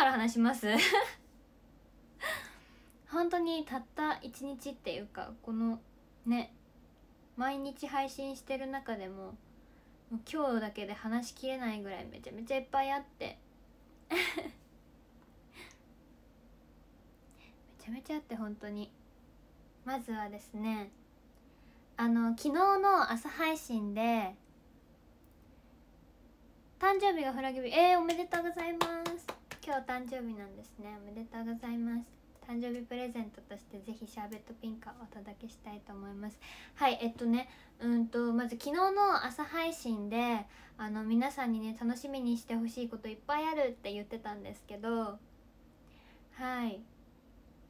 から話します 本当にたった1日っていうかこのね毎日配信してる中でも今日だけで話しきれないぐらいめちゃめちゃいっぱいあって めちゃめちゃあって本当にまずはですねあの昨日の朝配信で誕生日がフラギビえー、おめでとうございます今日誕生日なんですねおめでとうございます誕生日プレゼントとしてぜひシャーベットピンカをお届けしたいと思いますはいえっとねうんとまず昨日の朝配信であの皆さんにね楽しみにしてほしいこといっぱいあるって言ってたんですけどはい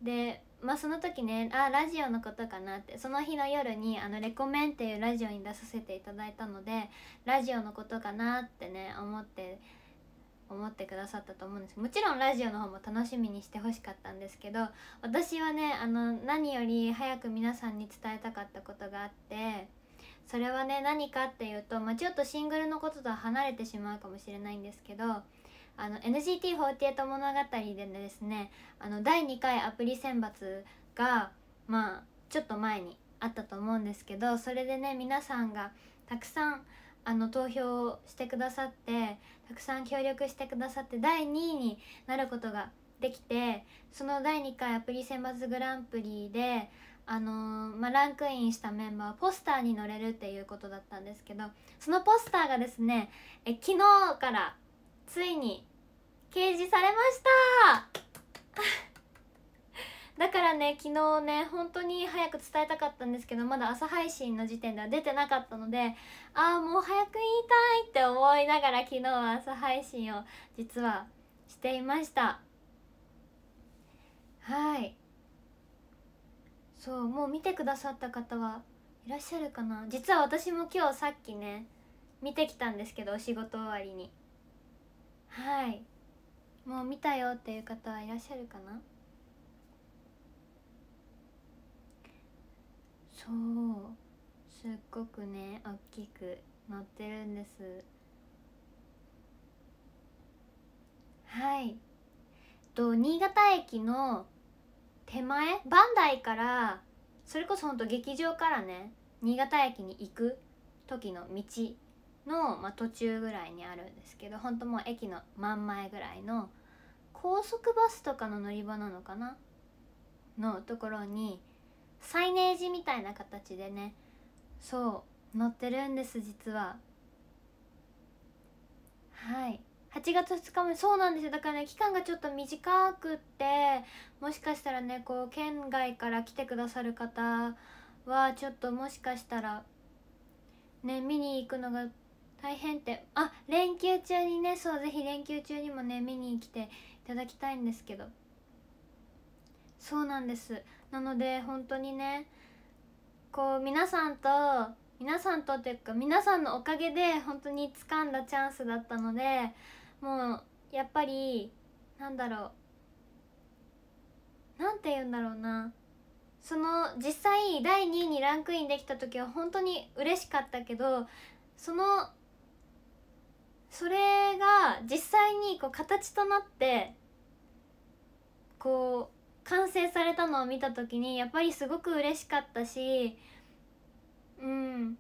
でまあその時ねあラジオのことかなってその日の夜に「あのレコメン」っていうラジオに出させていただいたのでラジオのことかなってね思って思ってくださったと思うんですもちろんラジオの方も楽しみにしてほしかったんですけど私はねあの何より早く皆さんに伝えたかったことがあってそれはね何かっていうと、まあ、ちょっとシングルのこととは離れてしまうかもしれないんですけどあの NGT48 物語でですねあの第2回アプリ選抜がまあちょっと前にあったと思うんですけどそれでね皆さんがたくさんあの投票してくださってたくさん協力してくださって第2位になることができてその第2回アプリ選抜グランプリであのー、まあ、ランクインしたメンバーはポスターに乗れるっていうことだったんですけどそのポスターがですねえ昨日からついに掲示されましただからね昨日ね本当に早く伝えたかったんですけどまだ朝配信の時点では出てなかったのでああもう早く言いたいって思いながら昨日は朝配信を実はしていましたはいそうもう見てくださった方はいらっしゃるかな実は私も今日さっきね見てきたんですけどお仕事終わりにはいもう見たよっていう方はいらっしゃるかなそうすっごくね大きく乗ってるんですはいと新潟駅の手前バンダイからそれこそほんと劇場からね新潟駅に行く時の道の、まあ、途中ぐらいにあるんですけどほんともう駅の真ん前ぐらいの高速バスとかの乗り場なのかなのところにサイネージみたいな形でねそう載ってるんです実ははい8月2日目そうなんですよだからね期間がちょっと短くってもしかしたらねこう県外から来てくださる方はちょっともしかしたらね見に行くのが大変ってあ連休中にねそうぜひ連休中にもね見に来ていただきたいんですけどそうなんですなので本当にねこう皆さんと皆さんとっていうか皆さんのおかげで本当に掴んだチャンスだったのでもうやっぱりなんだろうなんて言うんだろうなその実際第2位にランクインできた時は本当に嬉しかったけどそのそれが実際にこう形となってこう完成されたのを見た時にやっぱりすごく嬉しかったしうん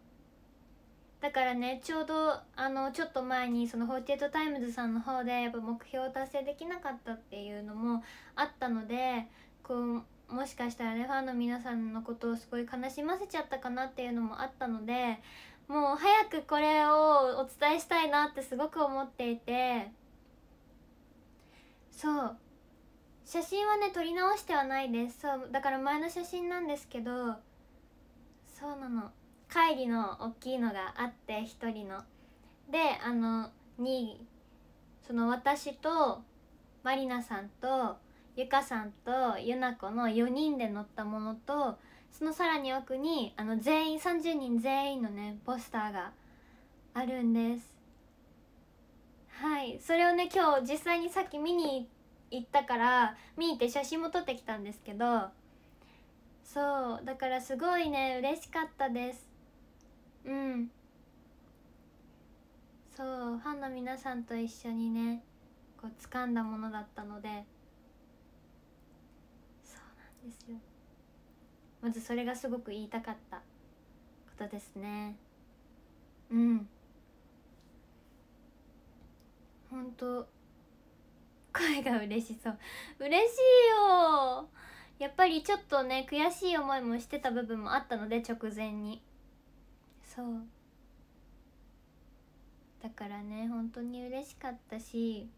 だからねちょうどあのちょっと前にその48タイムズさんの方でやっぱ目標を達成できなかったっていうのもあったのでこうもしかしたらねファンの皆さんのことをすごい悲しませちゃったかなっていうのもあったのでもう早くこれをお伝えしたいなってすごく思っていてそう写真はね撮り直してはないですそうだから前の写真なんですけどそうなの帰りの大きいのがあって1人のであのにその私とまりなさんとゆかさんとゆなこの4人で乗ったものとそのさらに奥にあの全員30人全員のねポスターがあるんですはいそれをね今日実際にさっき見に行って行ったから見て写真も撮ってきたんですけどそうだからすごいね嬉しかったですうんそうファンの皆さんと一緒にねこう掴んだものだったのでそうなんですよまずそれがすごく言いたかったことですねうん本当声が嬉しそう嬉しいよやっぱりちょっとね悔しい思いもしてた部分もあったので直前にそうだからね本当に嬉しかったし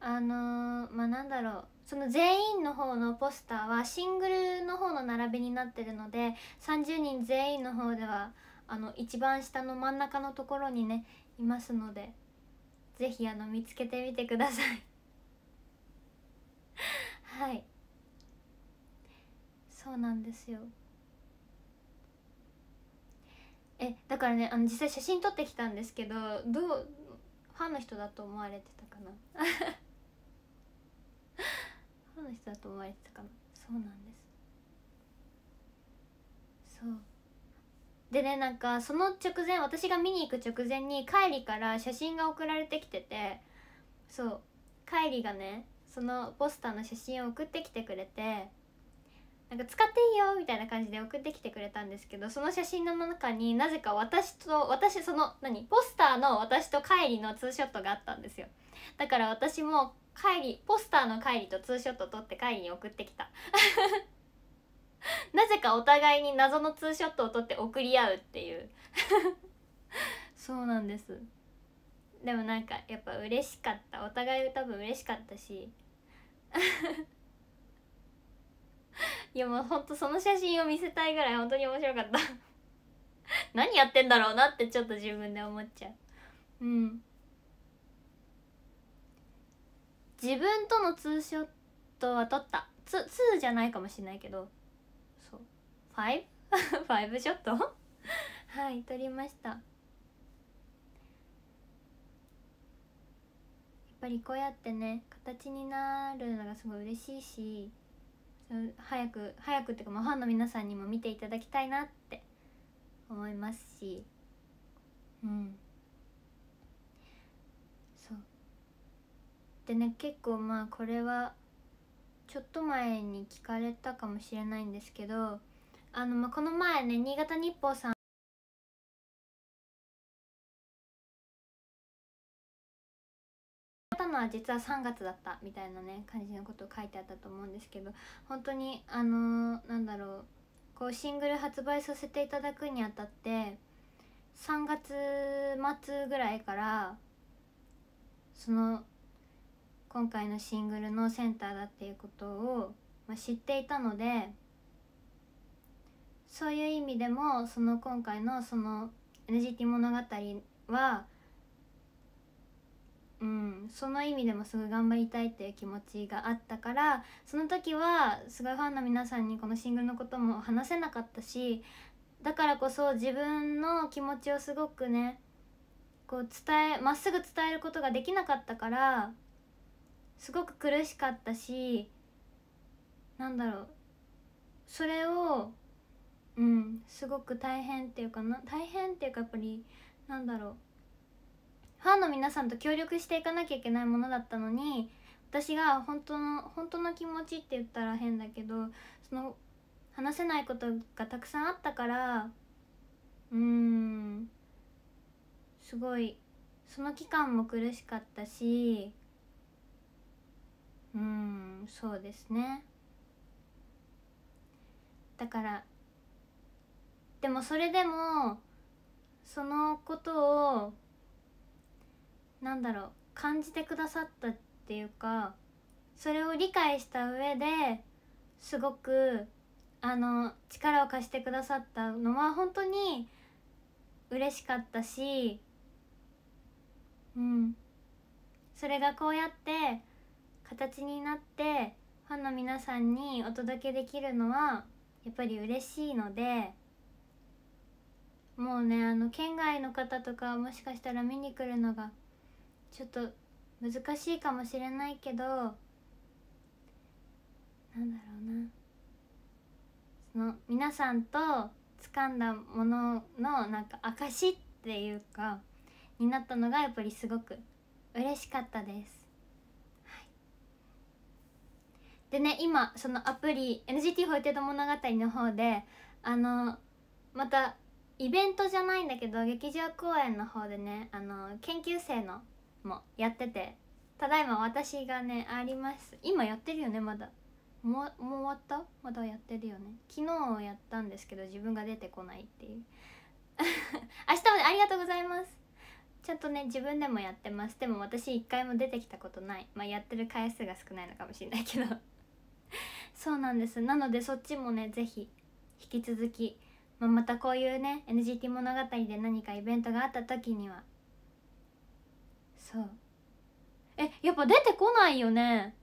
あのー、まあなんだろうその全員の方のポスターはシングルの方の並びになってるので30人全員の方ではあの一番下の真ん中のところにねいますのでぜひあの見つけてみてください はいそうなんですよえだからねあの実際写真撮ってきたんですけどどうファンの人だと思われてたかな ファンの人だと思われてたかなそうなんですそうでねなんかその直前私が見に行く直前にカりリから写真が送られてきててそうカりリがねそのポスターの写真を送ってきてくれてなんか使っていいよみたいな感じで送ってきてくれたんですけどその写真の中になぜか私と私その何ポスターの私と帰りのツーショットがあったんですよだから私もカりリポスターのカりリとツーショット撮ってカりリに送ってきた なぜかお互いに謎のツーショットを撮って送り合うっていう そうなんですでもなんかやっぱ嬉しかったお互い多分嬉しかったし いやもうほんとその写真を見せたいぐらい本当に面白かった何やってんだろうなってちょっと自分で思っちゃううん自分とのツーショットは撮ったツツーじゃないかもしれないけどブ ファイブショット はい撮りましたやっぱりこうやってね形になるのがすごい嬉しいし早く早くっていうかファンの皆さんにも見ていただきたいなって思いますしうんそうでね結構まあこれはちょっと前に聞かれたかもしれないんですけどあの、まあ、この前ね新潟日報さんのは実は3月だったみたいなね感じのことを書いてあったと思うんですけど本当にあのー、なんだろうこうシングル発売させていただくにあたって3月末ぐらいからその今回のシングルのセンターだっていうことを、まあ、知っていたのでそういう意味でもその今回のその NGT 物語はうんその意味でもすごい頑張りたいっていう気持ちがあったからその時はすごいファンの皆さんにこのシングルのことも話せなかったしだからこそ自分の気持ちをすごくねこう伝えまっすぐ伝えることができなかったからすごく苦しかったしなんだろうそれをうんすごく大変っていうかな大変っていうかやっぱりなんだろうファンの皆さんと協力していかなきゃいけないものだったのに私が本当の本当の気持ちって言ったら変だけどその話せないことがたくさんあったからうんすごいその期間も苦しかったしうんそうですねだからでもそれでもそのことをなんだろう感じてくださったっていうかそれを理解した上ですごくあの力を貸してくださったのは本当に嬉しかったしうんそれがこうやって形になってファンの皆さんにお届けできるのはやっぱり嬉しいので。もうねあの県外の方とかもしかしたら見に来るのがちょっと難しいかもしれないけどなんだろうなその皆さんと掴んだもののなんか証っていうかになったのがやっぱりすごく嬉しかったです。でね今そのアプリ NGT ホイテド物語の方であのまたイベントじゃないんだけど劇場公演の方でねあの研究生のもやっててただいま私がねあります今やってるよねまだもう終わったまだやってるよね昨日やったんですけど自分が出てこないっていう 明日までありがとうございますちゃんとね自分でもやってますでも私一回も出てきたことないまあやってる回数が少ないのかもしれないけどそうなんですなのでそっちもね是非引き続きまあ、またこういうね NGT 物語で何かイベントがあった時にはそうえやっぱ出てこないよね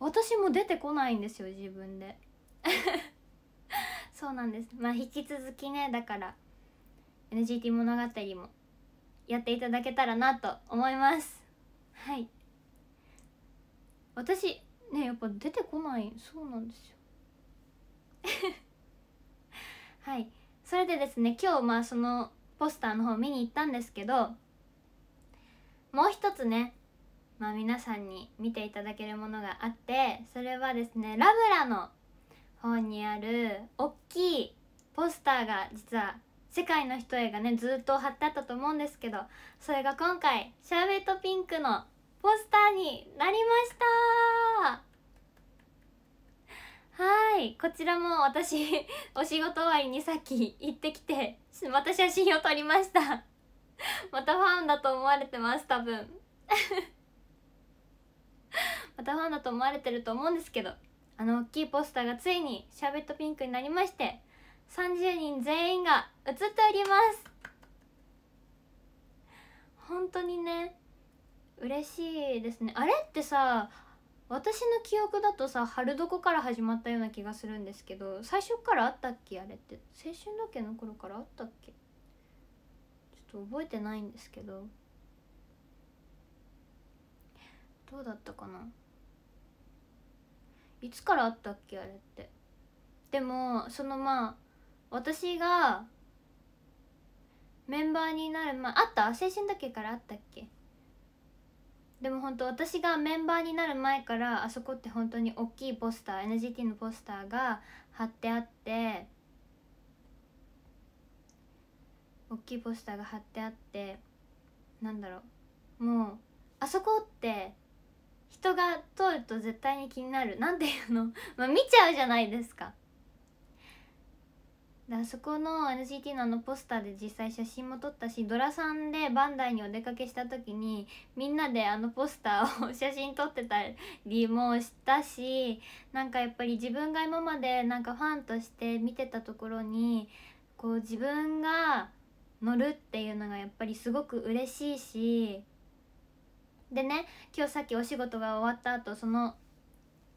私も出てこないんですよ自分で そうなんですまあ引き続きねだから NGT 物語もやっていただけたらなと思いますはい私ねやっぱ出てこないそうなんですよそれでですね今日まあそのポスターの方見に行ったんですけどもう一つねまあ皆さんに見ていただけるものがあってそれはですねラブラの方にある大きいポスターが実は世界の人へがねずっと貼ってあったと思うんですけどそれが今回シャーベットピンクのポスターになりましたはいこちらも私 お仕事終わりにさっき行ってきてまた写真を撮りました またファンだと思われてます多分 またファンだと思われてると思うんですけどあの大きいポスターがついにシャーベットピンクになりまして30人全員が写っております本当にね嬉しいですねあれってさ私の記憶だとさ春どこから始まったような気がするんですけど最初からあったっけあれって青春時計の頃からあったっけちょっと覚えてないんですけどどうだったかないつからあったっけあれってでもそのまあ私がメンバーになる前あった青春時計からあったっけでも本当私がメンバーになる前からあそこって本当に大きいポスター NGT のポスターが貼ってあって大きいポスターが貼ってあってなんだろうもうあそこって人が通ると絶対に気になる何ていうの まあ見ちゃうじゃないですかだそこの NCT のあのポスターで実際写真も撮ったしドラさんでバンダイにお出かけした時にみんなであのポスターを写真撮ってたりもしたしなんかやっぱり自分が今までなんかファンとして見てたところにこう自分が乗るっていうのがやっぱりすごく嬉しいしでね今日さっきお仕事が終わった後その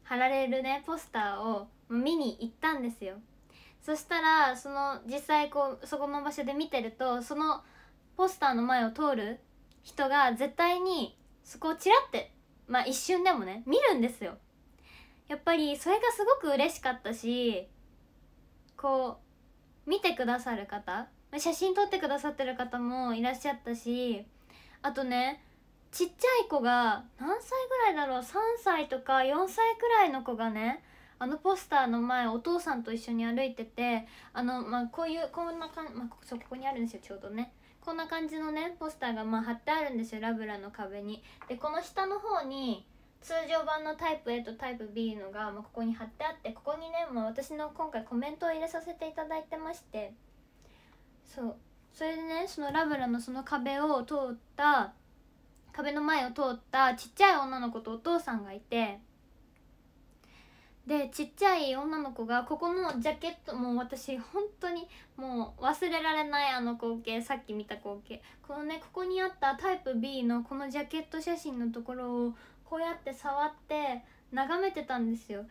貼られるねポスターを見に行ったんですよ。そしたらその実際こうそこの場所で見てるとそのポスターの前を通る人が絶対にそこをチラってまあ一瞬でもね見るんですよやっぱりそれがすごく嬉しかったしこう見てくださる方写真撮ってくださってる方もいらっしゃったしあとねちっちゃい子が何歳ぐらいだろう3歳とか4歳くらいの子がねあのポスターの前お父さんと一緒に歩いててあの、まあ、こういうこんな感じ、まあ、ここにあるんですよちょうどねこんな感じのねポスターがまあ貼ってあるんですよラブラの壁に。でこの下の方に通常版のタイプ A とタイプ B のが、まあ、ここに貼ってあってここにね、まあ、私の今回コメントを入れさせていただいてましてそうそれでねそのラブラのその壁を通った壁の前を通ったちっちゃい女の子とお父さんがいてでちっちゃい女の子がここのジャケットもう私本当にもう忘れられないあの光景さっき見た光景このねここにあったタイプ B のこのジャケット写真のところをこうやって触って眺めてたんですよ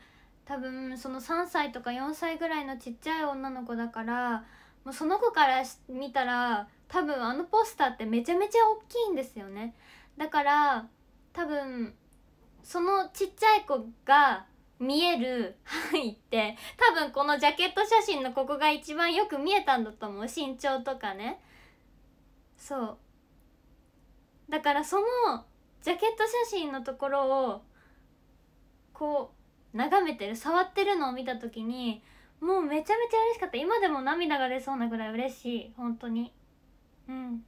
多分その3歳とか4歳ぐらいのちっちゃい女の子だからもうその子から見たら多分あのポスターってめちゃめちゃ大きいんですよねだから多分そのちっちゃい子が見える範囲って多分このジャケット写真のここが一番よく見えたんだと思う身長とかねそうだからそのジャケット写真のところをこう眺めてる触ってるのを見た時にもうめちゃめちゃ嬉しかった今でも涙が出そうなぐらい嬉しい本当にうん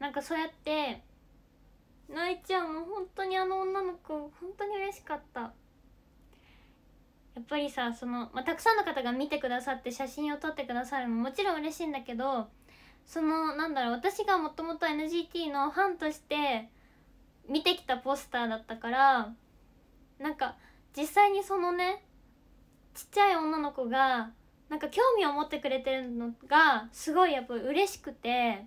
なんかそうやって泣いちゃうもう本当にあの女の子本当に嬉しかったやっぱりさその、まあ、たくさんの方が見てくださって写真を撮ってくださるのももちろん嬉しいんだけどそのなんだろう私がもともと NGT のファンとして見てきたポスターだったからなんか実際にそのねちっちゃい女の子がなんか興味を持ってくれてるのがすごいやっぱ嬉しくて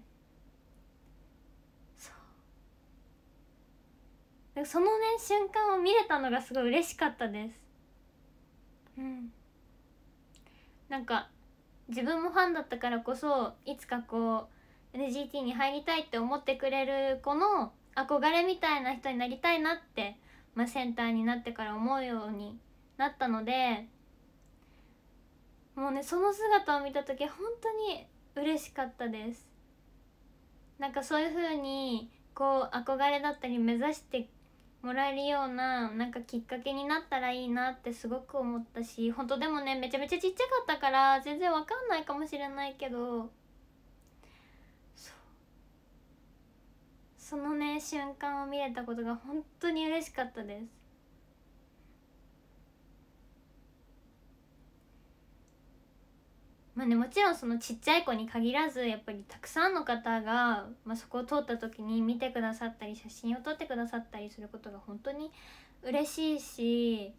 そのね瞬間を見れたのがすごい嬉しかったですうんなんか自分もファンだったからこそいつかこう NGT に入りたいって思ってくれる子の憧れみたいな人になりたいなって、まあ、センターになってから思うようになったのでもうねその姿を見た時本当に嬉しかったですなんかそういううにこう憧れだったり目指してもらえるようななんかきっかけになったらいいなってすごく思ったし本当でもねめちゃめちゃちっちゃかったから全然わかんないかもしれないけどそのね瞬間を見れたことが本当に嬉しかったですまあね、もちろんそのちっちゃい子に限らずやっぱりたくさんの方が、まあ、そこを通った時に見てくださったり写真を撮ってくださったりすることが本当に嬉しいし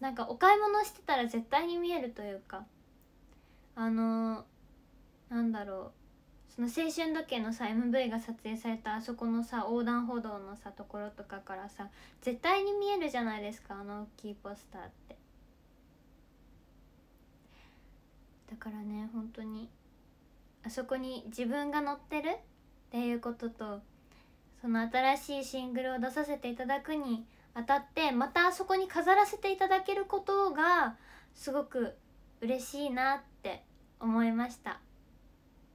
なんかお買い物してたら絶対に見えるというかあのなんだろうその青春時計のさ MV が撮影されたあそこのさ横断歩道のさところとかからさ絶対に見えるじゃないですかあの大きいポスターって。だからね本当にあそこに自分が乗ってるっていうこととその新しいシングルを出させていただくにあたってまたあそこに飾らせていただけることがすごく嬉しいなって思いました。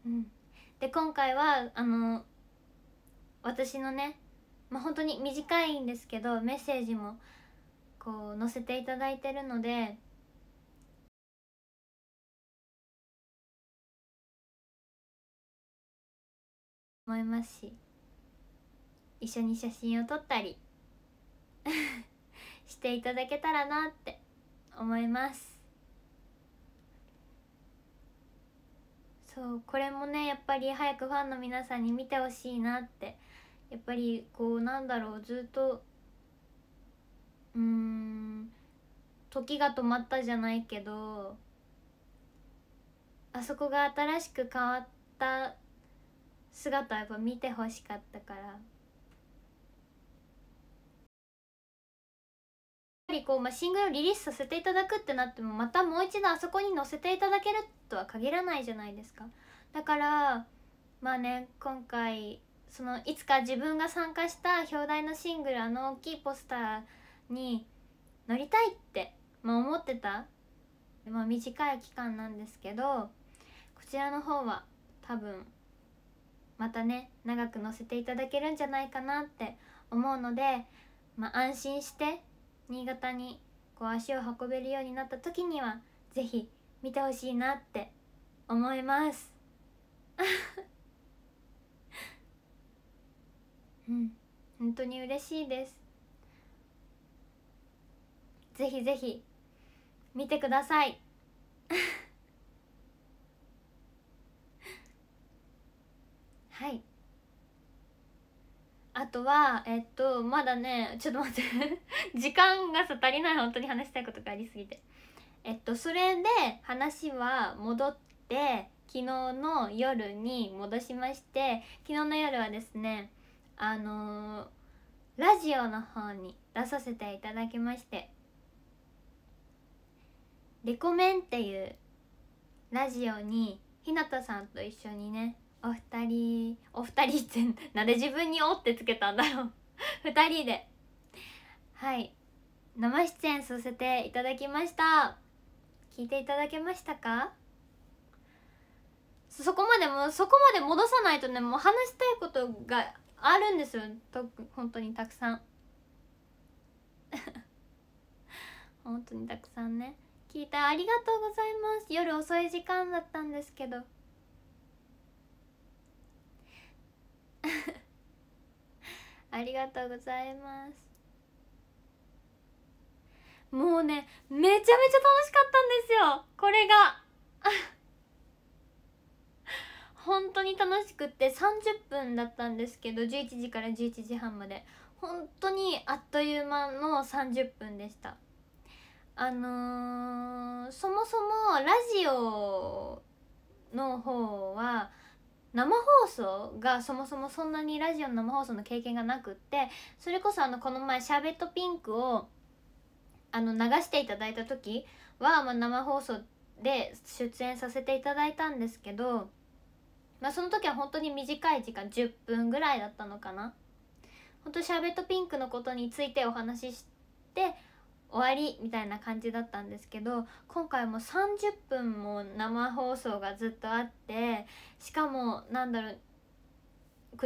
うん、で今回はあの私のね、まあ、本当に短いんですけどメッセージもこう載せていただいてるので思いますし一緒に写真を撮ったり していただけたらなって思いますそうこれもねやっぱり早くファンの皆さんに見てほしいなってやっぱりこうなんだろうずっとうーん時が止まったじゃないけどあそこが新しく変わった姿やっぱ見てほしかったからやっぱりこう、まあ、シングルをリリースさせていただくってなってもまたもう一度あそこに載せていただけるとは限らないじゃないですかだからまあね今回そのいつか自分が参加した表題のシングルあの大きいポスターに載りたいって、まあ、思ってた、まあ、短い期間なんですけどこちらの方は多分またね長く載せていただけるんじゃないかなって思うので、まあ、安心して新潟にこう足を運べるようになった時には是非見てほしいなって思います うん本当に嬉しいですぜひぜひ見てください はいあとはえっとまだねちょっと待って 時間がさ足りない本当に話したいことがありすぎてえっとそれで話は戻って昨日の夜に戻しまして昨日の夜はですねあのー、ラジオの方に出させていただきまして「レコメン」っていうラジオにひなたさんと一緒にねお二人お二人ってなんで自分に「お」ってつけたんだろう 二人ではい生出演させていただきました聞いていただけましたかそこまでもそこまで戻さないとねもう話したいことがあるんですよと本当にたくさん 本当にたくさんね聞いてありがとうございます夜遅い時間だったんですけど ありがとうございますもうねめちゃめちゃ楽しかったんですよこれが 本当に楽しくって30分だったんですけど11時から11時半まで本当にあっという間の30分でしたあのー、そもそもラジオの方は生放送がそもそもそんなにラジオの生放送の経験がなくってそれこそあのこの前「シャーベットピンクを」を流していただいた時は、まあ、生放送で出演させていただいたんですけど、まあ、その時は本当に短い時間10分ぐらいだったのかな。本当シャーベットピンクのことについてお話しして終わりみたいな感じだったんですけど今回も30分も生放送がずっとあってしかもなんだろう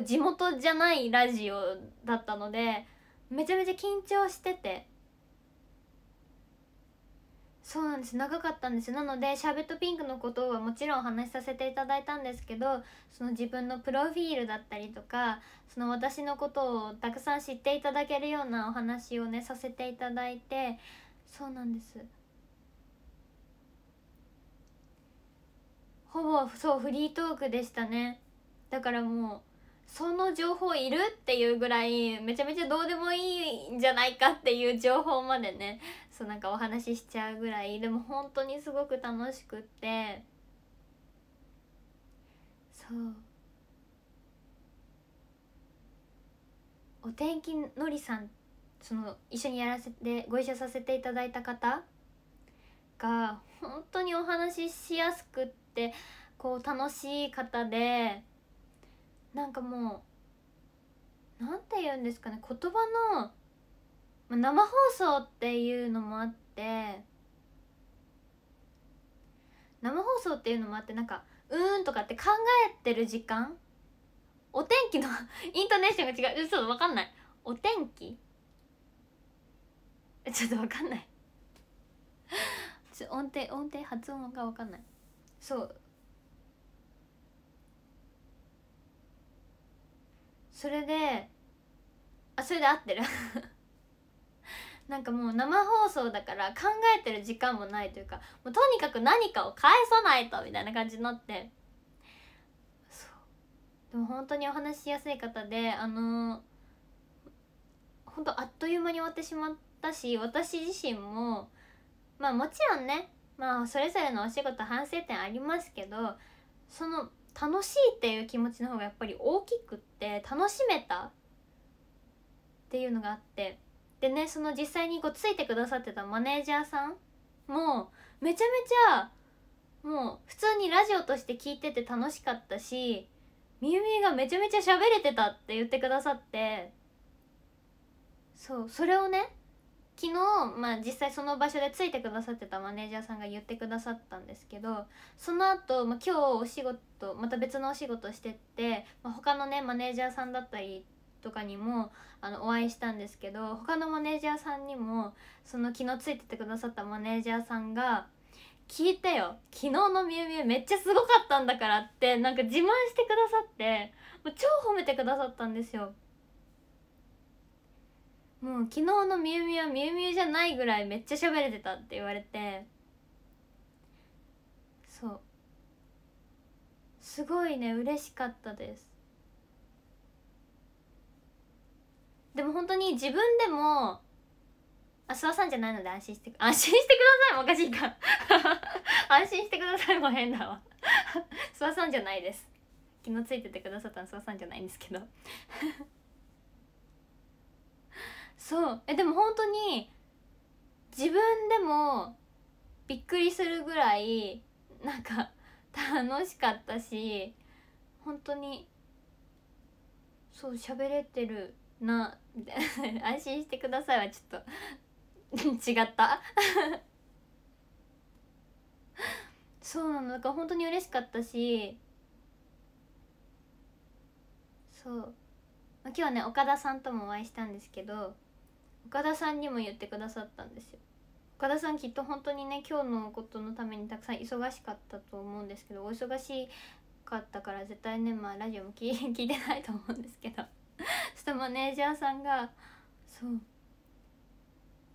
地元じゃないラジオだったのでめちゃめちゃ緊張しててそうなんです長かったんですなのでシャーベットピンクのことはもちろんお話しさせていただいたんですけどその自分のプロフィールだったりとかその私のことをたくさん知っていただけるようなお話をねさせていただいてそうなんですほぼそうフリートークでしたねだからもうその情報いるっていうぐらいめちゃめちゃどうでもいいんじゃないかっていう情報までねそうなんかお話ししちゃうぐらいでも本当にすごく楽しくってそうお天気のりさんその一緒にやらせてご一緒させていただいた方が本当にお話ししやすくってこう楽しい方でなんかもう何て言うんですかね言葉の生放送っていうのもあって生放送っていうのもあってなんか「うーん」とかって考えてる時間お天気の イントネーションが違うちょっと分かんないお天気ちょっと分かんない音程音程発音が分かんないそうそれであそれで合ってるなんかもう生放送だから考えてる時間もないというかもうとにかく何かを返さないとみたいな感じになってでも本当にお話しやすい方であのー、本当あっという間に終わってしまったし私自身もまあもちろんねまあそれぞれのお仕事反省点ありますけどその楽しいっていう気持ちの方がやっぱり大きくって楽しめたっていうのがあってでねその実際にこうついてくださってたマネージャーさんもめちゃめちゃもう普通にラジオとして聞いてて楽しかったしみゆみゆがめちゃめちゃ喋れてたって言ってくださってそうそれをね昨日、まあ、実際その場所でついてくださってたマネージャーさんが言ってくださったんですけどその後、まあ今日お仕事また別のお仕事してって、まあ、他のねマネージャーさんだったりとかにもあのお会いしたんですけど他のマネージャーさんにもその昨日ついててくださったマネージャーさんが「聞いたよ昨日のみゆみゆめっちゃすごかったんだから」ってなんか自慢してくださってもう超褒めてくださったんですよ。もう昨日のみゆみゆはみゆみゆじゃないぐらいめっちゃ喋れてたって言われてそうすごいね嬉しかったですでも本当に自分でもあ諏訪さんじゃないので安心して安心してくださいもおかしいか 安心してくださいも変だわ諏訪さんじゃないです昨日ついててくださったの諏訪さんじゃないんですけどそうえでも本当に自分でもびっくりするぐらいなんか楽しかったし本当にそう喋れてるの 安心してくださいはちょっと違ったそうなのだから本当に嬉しかったしそう今日はね岡田さんともお会いしたんですけど岡田さんにも言ってくださったんですよ岡田さんきっと本当にね今日のことのためにたくさん忙しかったと思うんですけどお忙しかったから絶対ねまあラジオも 聞いてないと思うんですけどしマネージャーさんが「そう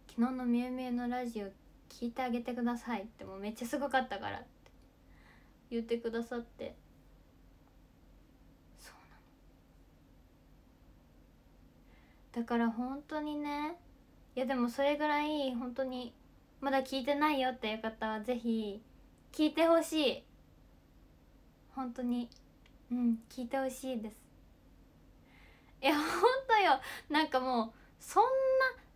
昨日のみゆみゆのラジオ聞いてあげてください」ってもうめっちゃすごかったからって言ってくださってそうなのだから本当にねいやでもそれぐらい本当にまだ聞いてないよっていう方はぜひ聞いてほしい本当にうん聞いてほしいですいやほんとよなんかもうそんな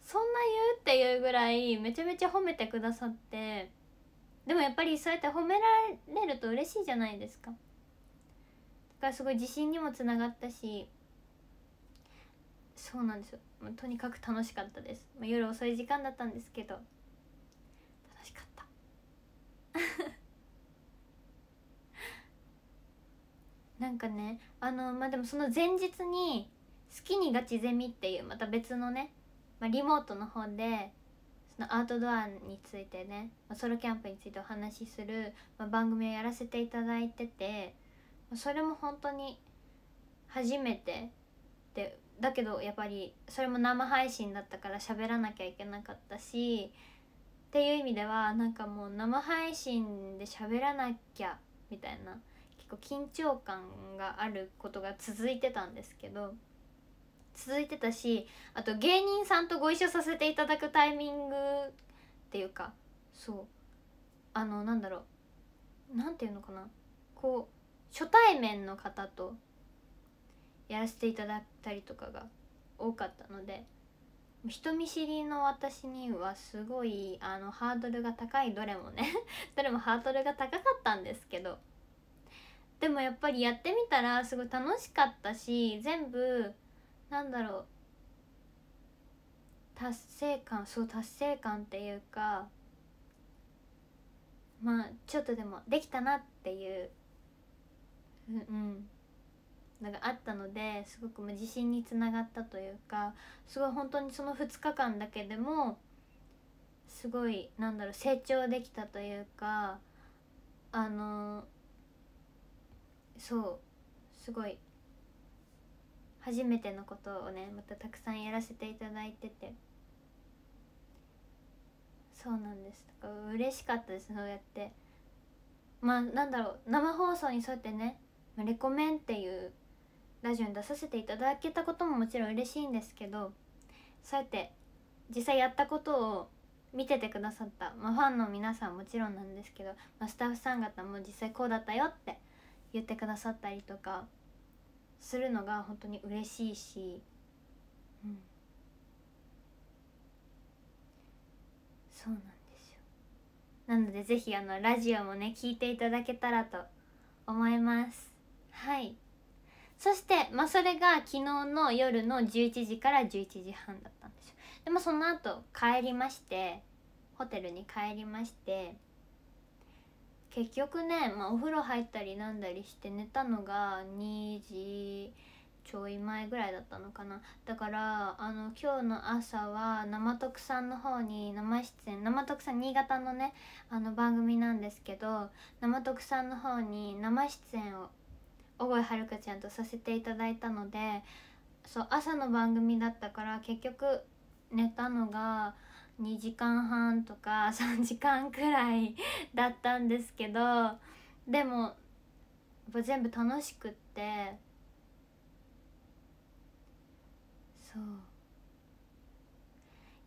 そんな言うっていうぐらいめちゃめちゃ褒めてくださってでもやっぱりそうやって褒められると嬉しいじゃないですかだからすごい自信にもつながったしそうなんですよとにかく楽しかったです夜遅い時間だったんですけど楽しかった なんかねあのまあでもその前日に「好きにガチゼミ」っていうまた別のね、まあ、リモートの方でそのアウトドアについてね、まあ、ソロキャンプについてお話しする、まあ、番組をやらせていただいててそれも本当に初めてでだけどやっぱりそれも生配信だったから喋らなきゃいけなかったしっていう意味ではなんかもう生配信で喋らなきゃみたいな結構緊張感があることが続いてたんですけど続いてたしあと芸人さんとご一緒させていただくタイミングっていうかそうあのなんだろうなんていうのかなこう初対面の方とやらせていただいたりとかが多かったので人見知りの私にはすごいあのハードルが高いどれもね どれもハードルが高かったんですけどでもやっぱりやってみたらすごい楽しかったし全部なんだろう達成感そう達成感っていうかまあちょっとでもできたなっていううんのがあったのですごく自信につながったというかすごい本当にその2日間だけでもすごいなんだろう成長できたというかあのそうすごい初めてのことをねまたたくさんやらせていただいててそうなんですとか嬉しかったですそうやってまあなんだろう生放送に沿ってね「レコメン」っていうラジオに出させていただけたことももちろん嬉しいんですけどそうやって実際やったことを見ててくださった、まあ、ファンの皆さんもちろんなんですけど、まあ、スタッフさん方も実際こうだったよって言ってくださったりとかするのが本当に嬉しいし、うん、そうなんですよなのでぜひあのラジオもね聞いていただけたらと思いますはいそして、まあ、それが昨日の夜の11時から11時半だったんですよでもその後帰りましてホテルに帰りまして結局ね、まあ、お風呂入ったりなんだりして寝たのが2時ちょい前ぐらいだったのかなだからあの今日の朝は生徳さんの方に生出演生徳さん新潟のねあの番組なんですけど生徳さんの方に生出演を小声はるかちゃんとさせていただいたのでそう朝の番組だったから結局寝たのが2時間半とか3 時間くらいだったんですけどでも全部楽しくってそう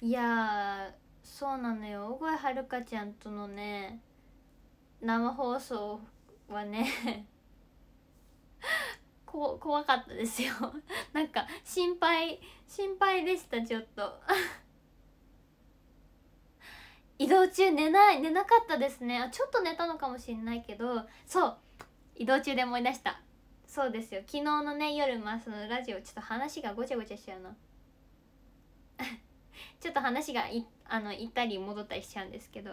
いやそうなのよ大声はるかちゃんとのね生放送はね こ怖かったですよ なんか心配心配でしたちょっと移動中寝ない寝なかったですねちょっと寝たのかもしれないけどそう移動中で思い出したそうですよ昨日のね夜まあそのラジオちょっと話がごちゃごちゃしちゃうの ちょっと話がいあの行ったり戻ったりしちゃうんですけど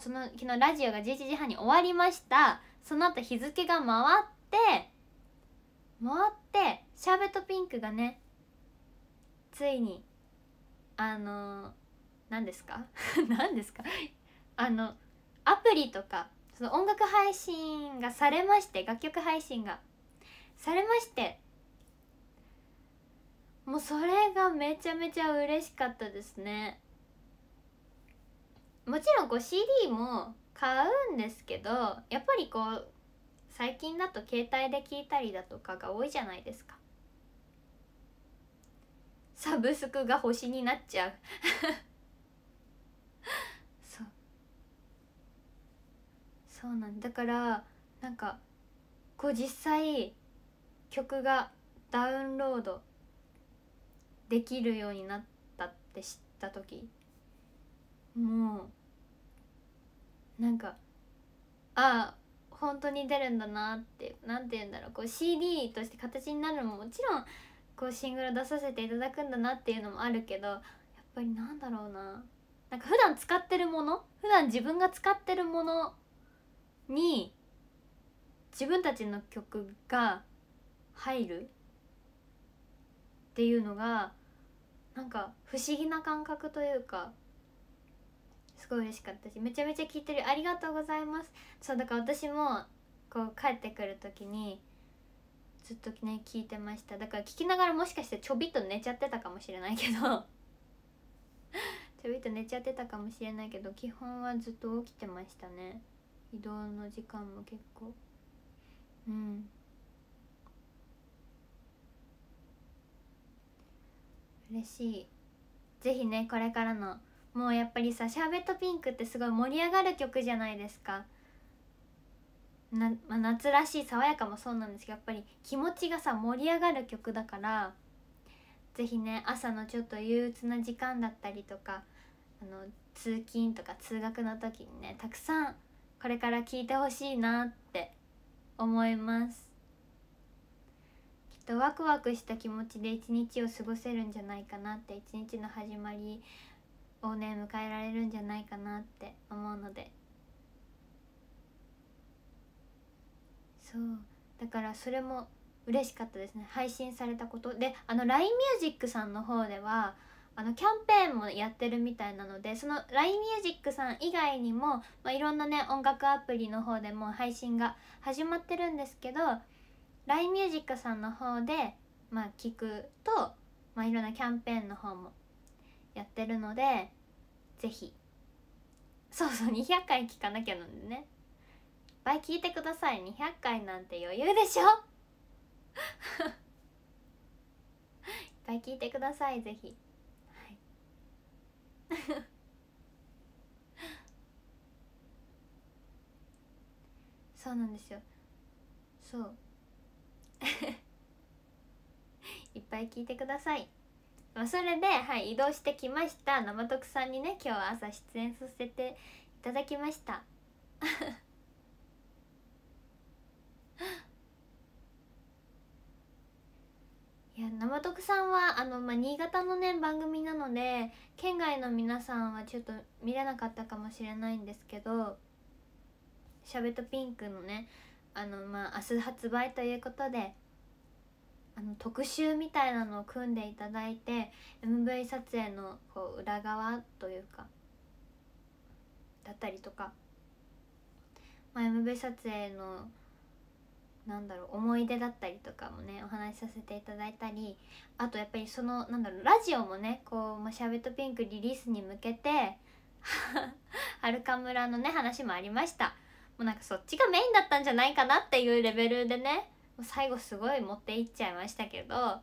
その昨日ラジオが11時半に終わりましたその後日付が回って回ってシャーベットピンクがねついにあのー何ですか 何ですかあのアプリとかその音楽配信がされまして楽曲配信がされましてもうそれがめちゃめちゃ嬉しかったですねもちろんこう CD も買うんですけどやっぱりこう最近だと携帯で聴いたりだとかが多いじゃないですかサブスクが星になっちゃう そうなんだからなんかこう実際曲がダウンロードできるようになったって知った時もうなんかああ本当に出るんだなって何て言うんだろうこう CD として形になるのももちろんこうシングル出させていただくんだなっていうのもあるけどやっぱりなんだろうななんか普段使ってるもの普段自分が使ってるものに自分たちの曲が入るっていうのがなんか不思議な感覚というかすごい嬉しかったしめちゃめちゃ聴いてるありがとうございますそうだから私もこう帰ってくる時にずっとね聞いてましただから聞きながらもしかしてちょびっと寝ちゃってたかもしれないけど ちょびっと寝ちゃってたかもしれないけど基本はずっと起きてましたね移動の時間も結構うん嬉しいぜひねこれからのもうやっぱりさシャーベットピンクってすごい盛り上がる曲じゃないですかな、まあ、夏らしい爽やかもそうなんですけどやっぱり気持ちがさ盛り上がる曲だから是非ね朝のちょっと憂鬱な時間だったりとかあの通勤とか通学の時にねたくさんこれから聞いてほしいなって思いますきっとワクワクした気持ちで一日を過ごせるんじゃないかなって一日の始まりをね迎えられるんじゃないかなって思うのでそうだからそれも嬉しかったですね配信されたことであの LINE ミュージックさんの方ではあのキャンペーンもやってるみたいなのでその LINEMUSIC さん以外にも、まあ、いろんなね音楽アプリの方でも配信が始まってるんですけど LINEMUSIC さんの方で、まあ、聞くと、まあ、いろんなキャンペーンの方もやってるのでぜひそうそう200回聞かなきゃなんでね いっぱい聞いてください200回なんて余裕でしょいっぱい聞いてください是非。そうなんですよそう いっぱい聞いてくださいまあ、それで、はい、移動してきました生徳さんにね今日朝出演させていただきました 生徳さんはあの、まあ、新潟のね番組なので県外の皆さんはちょっと見れなかったかもしれないんですけど「しゃべとピンク」のねあの、まあ、明日発売ということであの特集みたいなのを組んでいただいて MV 撮影のこう裏側というかだったりとか、まあ、MV 撮影のなんだろう思い出だったりとかもねお話しさせていただいたりあとやっぱりそのなんだろうラジオもねこう「まあ、ーベットピンク」リリースに向けてはるか村のね話もありましたもうなんかそっちがメインだったんじゃないかなっていうレベルでねもう最後すごい持っていっちゃいましたけど は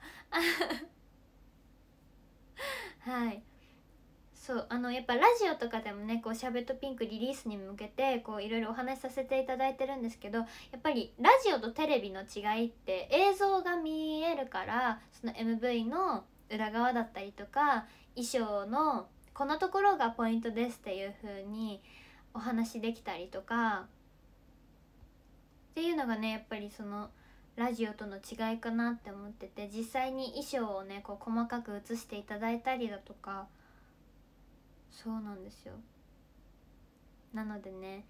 いそうあのやっぱラジオとかでもねこう「しゃべとピンク」リリースに向けてこういろいろお話しさせていただいてるんですけどやっぱりラジオとテレビの違いって映像が見えるからその MV の裏側だったりとか衣装のこのところがポイントですっていう風にお話できたりとかっていうのがねやっぱりそのラジオとの違いかなって思ってて実際に衣装をねこう細かく写していただいたりだとか。そうなんですよなのでね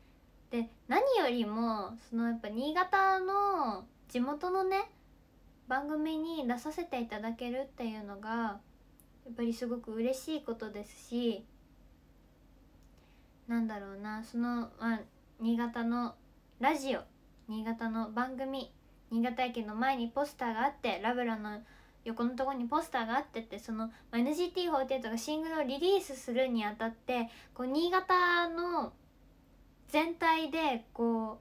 で何よりもそのやっぱ新潟の地元のね番組に出させていただけるっていうのがやっぱりすごく嬉しいことですしなんだろうなその、まあ、新潟のラジオ新潟の番組新潟駅の前にポスターがあってラブラの横のとこにポスターがあってってその NGT48 がシングルをリリースするにあたってこう新潟の全体でこう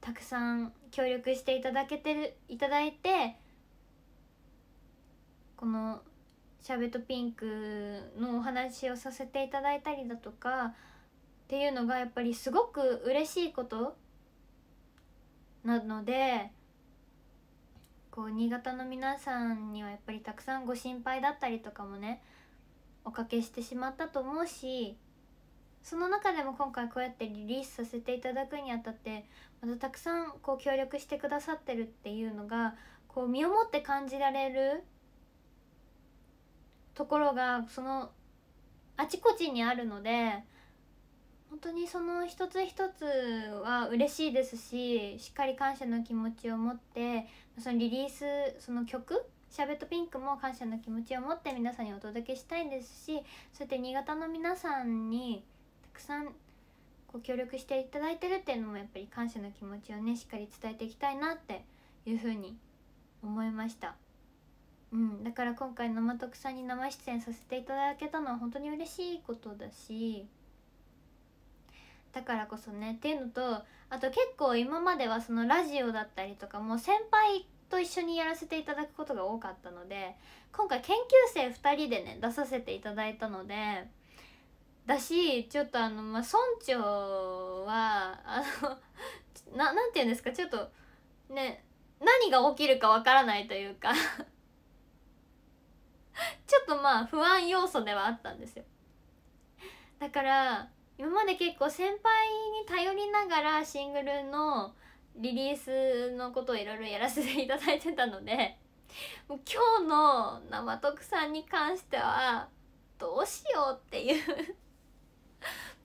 たくさん協力していただけてるいただいてこのシャーベットピンクのお話をさせていただいたりだとかっていうのがやっぱりすごく嬉しいことなのでこう新潟の皆さんにはやっぱりたくさんご心配だったりとかもねおかけしてしまったと思うしその中でも今回こうやってリリースさせていただくにあたってまたたくさんこう協力してくださってるっていうのがこう身をもって感じられるところがそのあちこちにあるので本当にその一つ一つは嬉しいですししっかり感謝の気持ちを持ってそのリリースその曲シャーベットピンクも感謝の気持ちを持って皆さんにお届けしたいですしそうやって新潟の皆さんにたくさんご協力していただいてるっていうのもやっぱり感謝の気持ちをねしっかり伝えていきたいなっていうふうに思いました。うん、だから今回生徳さんに生出演させていただけたのは本当に嬉しいことだしだからこそねっていうのとあと結構今まではそのラジオだったりとかも先輩と一緒にやらせていただくことが多かったので今回研究生2人でね出させていただいたのでだしちょっとあの、まあ、村長はあの ななんて言うんですかちょっとね何が起きるかわからないというか ちょっとまあ不安要素ではあったんですよだから今まで結構先輩に頼りながらシングルのリリースのことをいろいろやらせていただいてたのでもう今日の生徳さんに関してはどうしようっていう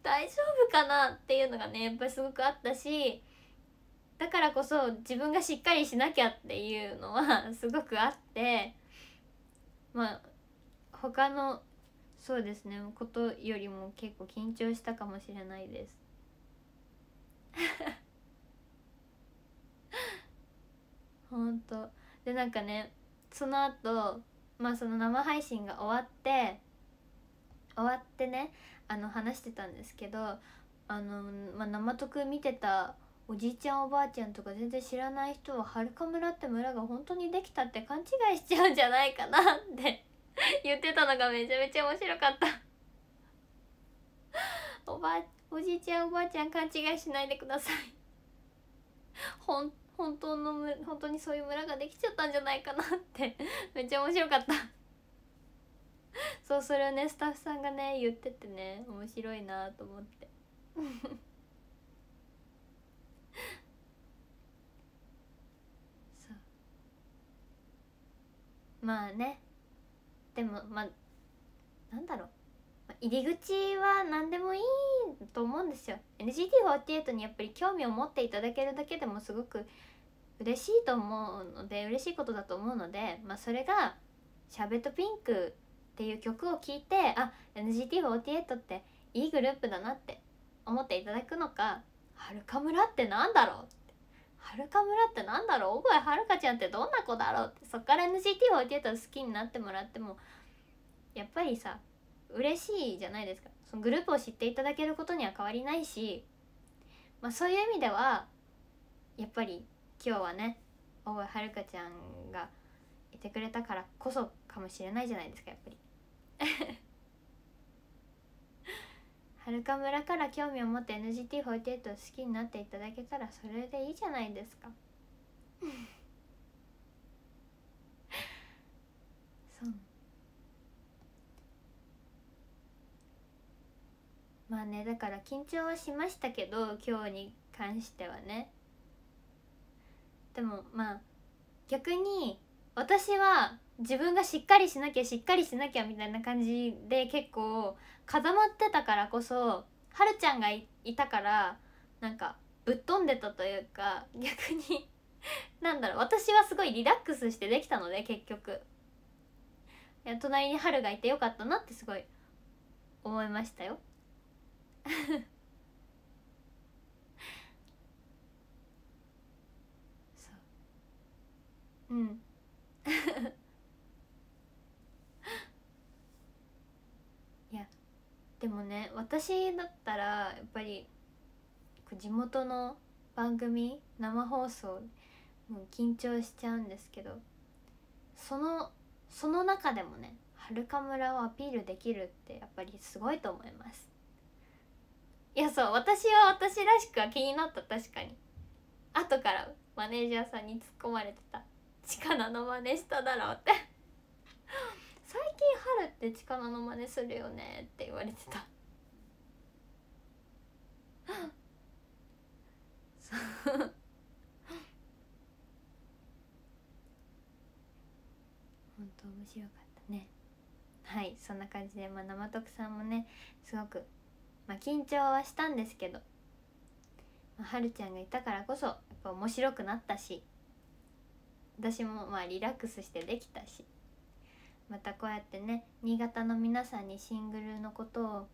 大丈夫かなっていうのがねやっぱりすごくあったしだからこそ自分がしっかりしなきゃっていうのはすごくあってまあ他のそうですねことよりも結構緊張したかもしれないですほんとでなんかねその後まあその生配信が終わって終わってねあの話してたんですけどあの、まあ、生徳見てたおじいちゃんおばあちゃんとか全然知らない人ははるか村って村が本当にできたって勘違いしちゃうんじゃないかなって 言ってたのがめちゃめちゃ面白かったおばおじいちゃんおばあちゃん勘違いしないでくださいほん本当の本当にそういう村ができちゃったんじゃないかなってめっちゃ面白かったそうそれをねスタッフさんがね言っててね面白いなと思って そうまあねでもまあなんだろう入り口は何でもいいと思うんですよ NGT48 にやっぱり興味を持っていただけるだけでもすごく嬉しいと思うので嬉しいことだと思うので、まあ、それが「シャーベットピンク」っていう曲を聴いてあ NGT48 っていいグループだなって思っていただくのか「はるか村ってなんだろう?」っはるか村ってなんだろう小声はるかちゃんってどんな子だろうってそっから NCT を置いてた好きになってもらってもやっぱりさ嬉しいじゃないですかそのグループを知っていただけることには変わりないし、まあ、そういう意味ではやっぱり今日はね小声はるかちゃんがいてくれたからこそかもしれないじゃないですかやっぱり。はるか村から興味を持って NGT48 を好きになっていただけたらそれでいいじゃないですか そうまあねだから緊張はしましたけど今日に関してはねでもまあ逆に私は自分がしっかりしなきゃしっかりしなきゃみたいな感じで結構固まってたからこそはるちゃんがいたからなんかぶっ飛んでたというか 逆になんだろう私はすごいリラックスしてできたので結局いや隣にはるがいてよかったなってすごい思いましたよ そううん でもね私だったらやっぱり地元の番組生放送もう緊張しちゃうんですけどそのその中でもねはるか村をアピールできるってやっぱりすごいと思いますいやそう私は私らしくは気になった確かに後からマネージャーさんに突っ込まれてた「力の真似しただろ」って最近春って力の真似するよねって言われてた 本当面白かったねはいそんな感じで、まあ、生徳さんもねすごく、まあ、緊張はしたんですけど、まあ、はるちゃんがいたからこそやっぱ面白くなったし私もまあリラックスしてできたしまたこうやってね新潟の皆さんにシングルのことを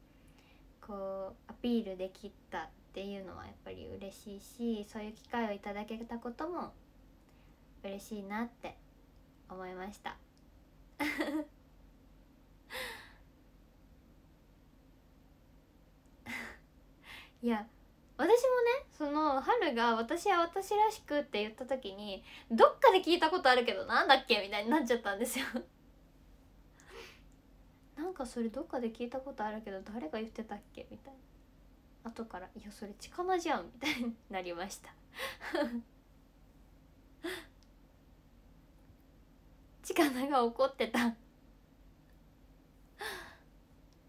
こうアピールできたっていうのはやっぱり嬉しいしそういう機会をいただけたことも嬉しいなって思いました いや私もねその春が「私は私らしく」って言った時にどっかで聞いたことあるけどなんだっけみたいになっちゃったんですよなんかそれどっかで聞いたことあるけど誰が言ってたっけみたいな後から「いやそれ近間じゃん」みたいになりました近間 が怒ってた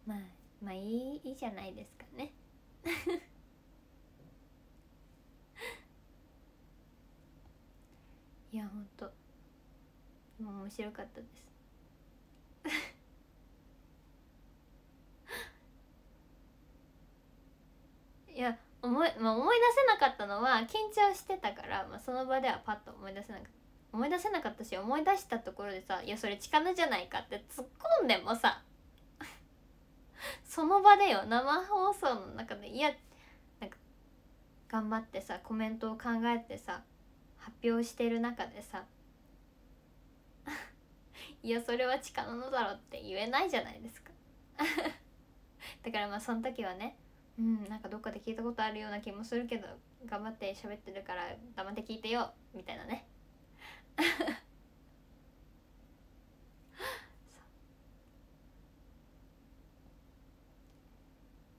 まあまあいいいいじゃないですかね いやほんと面白かったですいや思い,、まあ、思い出せなかったのは緊張してたから、まあ、その場ではパッと思い出せなかった思い出せなかったし思い出したところでさ「いやそれチカナじゃないか」って突っ込んでもさ その場でよ生放送の中で「いやなんか頑張ってさコメントを考えてさ発表してる中でさ「いやそれはチカナのだろ」って言えないじゃないですか だからまあその時はねうんなんかどっかで聞いたことあるような気もするけど頑張って喋ってるから黙って聞いてよみたいなね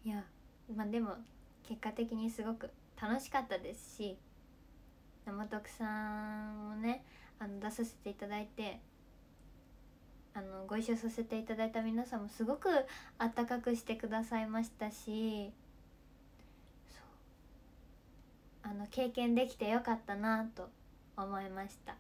いやまあでも結果的にすごく楽しかったですし生徳さんをねあの出させていただいてあのご一緒させていただいた皆さんもすごくたかくしてくださいましたしあの経験できてよかったなと思いました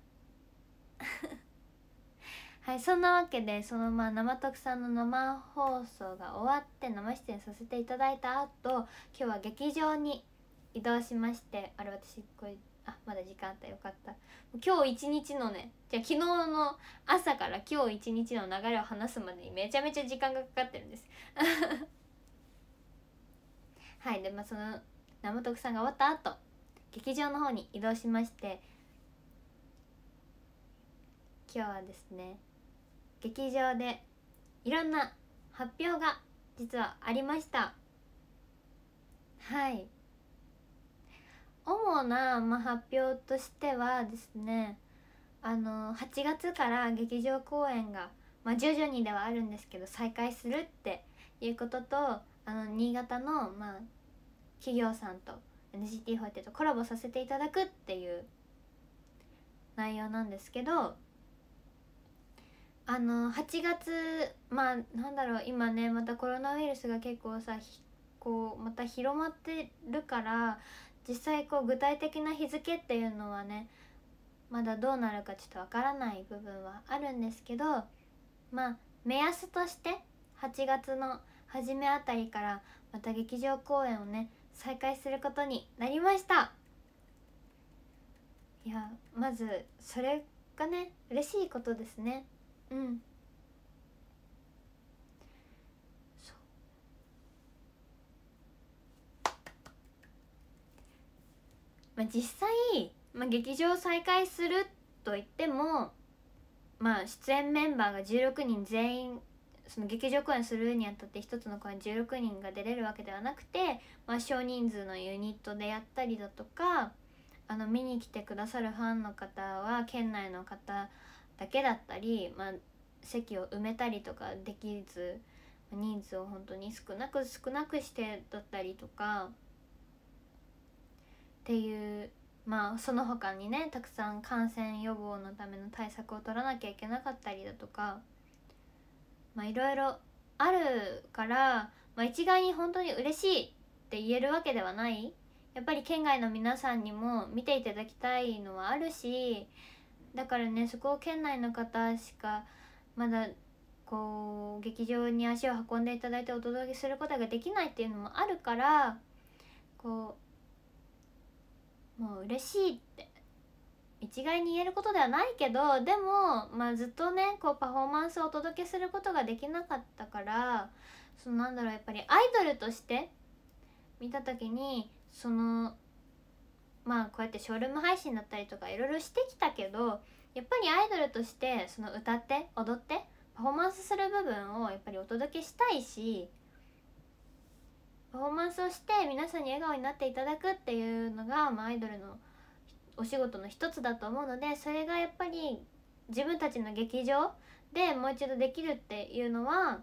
はいそんなわけでそのまあ生徳さんの生放送が終わって生出演させていただいた後今日は劇場に移動しましてあれ私これあまだ時間あったよかった今日一日のねじゃあ昨日の朝から今日一日の流れを話すまでにめちゃめちゃ時間がかかってるんです はいでまあその生徳さんが終わった後劇場の方に移動しまして今日はですね劇場でいろんな発表が実はありましたはい主な、まあ、発表としてはですねあの8月から劇場公演が、まあ、徐々にではあるんですけど再開するっていうこととあの新潟の、まあ、企業さんと NCT ホワイとコラボさせていただくっていう内容なんですけどあの8月まあなんだろう今ねまたコロナウイルスが結構さこうまた広まってるから実際こう具体的な日付っていうのはねまだどうなるかちょっとわからない部分はあるんですけどまあ目安として8月の初めあたりからまた劇場公演をね再開することになりましたいやまずそれがね嬉しいことですねうんまあ、実際、まあ、劇場再開すると言っても、まあ、出演メンバーが16人全員その劇場公演するにあたって1つの公演16人が出れるわけではなくて、まあ、少人数のユニットでやったりだとかあの見に来てくださるファンの方は県内の方だけだったり、まあ、席を埋めたりとかできず人数を本当に少なく少なくしてだったりとかっていうまあその他にねたくさん感染予防のための対策を取らなきゃいけなかったりだとか。まあいろいろあるから、まあ、一概に本当に嬉しいって言えるわけではないやっぱり県外の皆さんにも見ていただきたいのはあるしだからねそこを県内の方しかまだこう劇場に足を運んでいただいてお届けすることができないっていうのもあるからこうもう嬉しいって一概に言えることではないけどでも、まあ、ずっとねこうパフォーマンスをお届けすることができなかったからそのなんだろうやっぱりアイドルとして見た時にそのまあこうやってショールーム配信だったりとかいろいろしてきたけどやっぱりアイドルとしてその歌って踊ってパフォーマンスする部分をやっぱりお届けしたいしパフォーマンスをして皆さんに笑顔になっていただくっていうのが、まあ、アイドルのお仕事の一つだと思うのでそれがやっぱり自分たちの劇場でもう一度できるっていうのは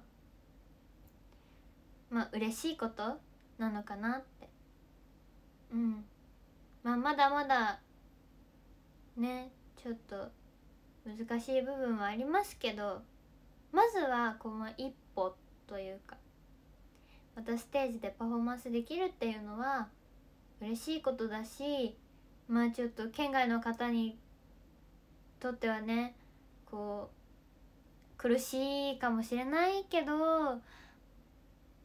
まあ嬉しいことなのかなってうんまあまだまだねちょっと難しい部分はありますけどまずはこの一歩というかまたステージでパフォーマンスできるっていうのは嬉しいことだしまあちょっと県外の方にとってはねこう苦しいかもしれないけど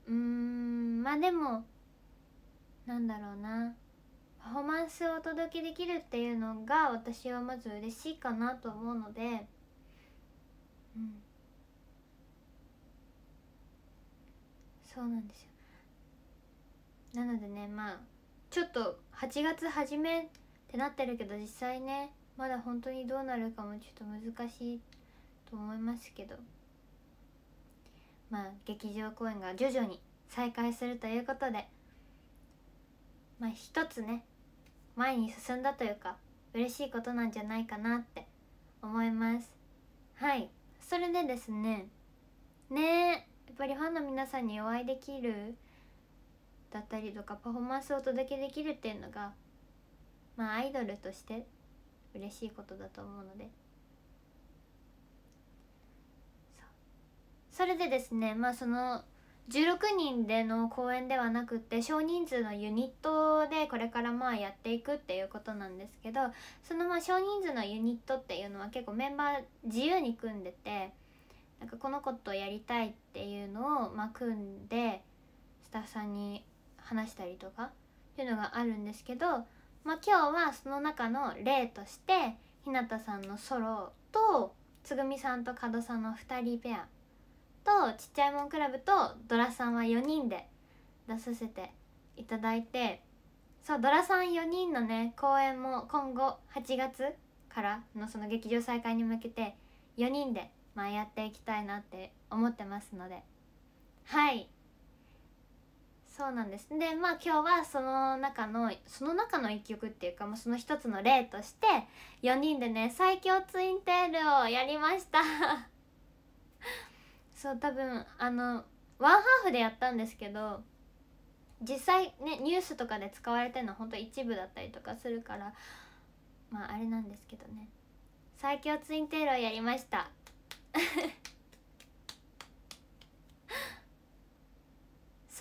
うんまあでもなんだろうなパフォーマンスをお届けできるっていうのが私はまず嬉しいかなと思うので、うん、そうなんですよなのでねまあちょっと8月初めってなってるけど実際ねまだ本当にどうなるかもちょっと難しいと思いますけどまあ劇場公演が徐々に再開するということでまあ一つね前に進んだというか嬉しいことなんじゃないかなって思いますはいそれでですねねやっぱりファンの皆さんにお会いできるだったりとかパフォーマンスをお届けできるっていうのがまあアイドルとして嬉しいことだと思うのでそれでですねまあその16人での公演ではなくて少人数のユニットでこれからまあやっていくっていうことなんですけどそのまあ少人数のユニットっていうのは結構メンバー自由に組んでてなんかこのことやりたいっていうのをまあ組んでスタッフさんに話したりとかっていうのがあるんですけどまあ、今日はその中の例としてひなたさんのソロとつぐみさんと門さんの2人ペアとちっちゃいもんクラブとドラさんは4人で出させていただいてそうドラさん4人のね公演も今後8月からのその劇場再開に向けて4人で、まあ、やっていきたいなって思ってますのではいそうなんですでまあ今日はその中のその中の一曲っていうか、もうその一つの例として4人でね最強ツインテールをやりました そう多分あのワンハーフでやったんですけど実際ねニュースとかで使われてるのほんと一部だったりとかするからまああれなんですけどね最強ツインテールをやりました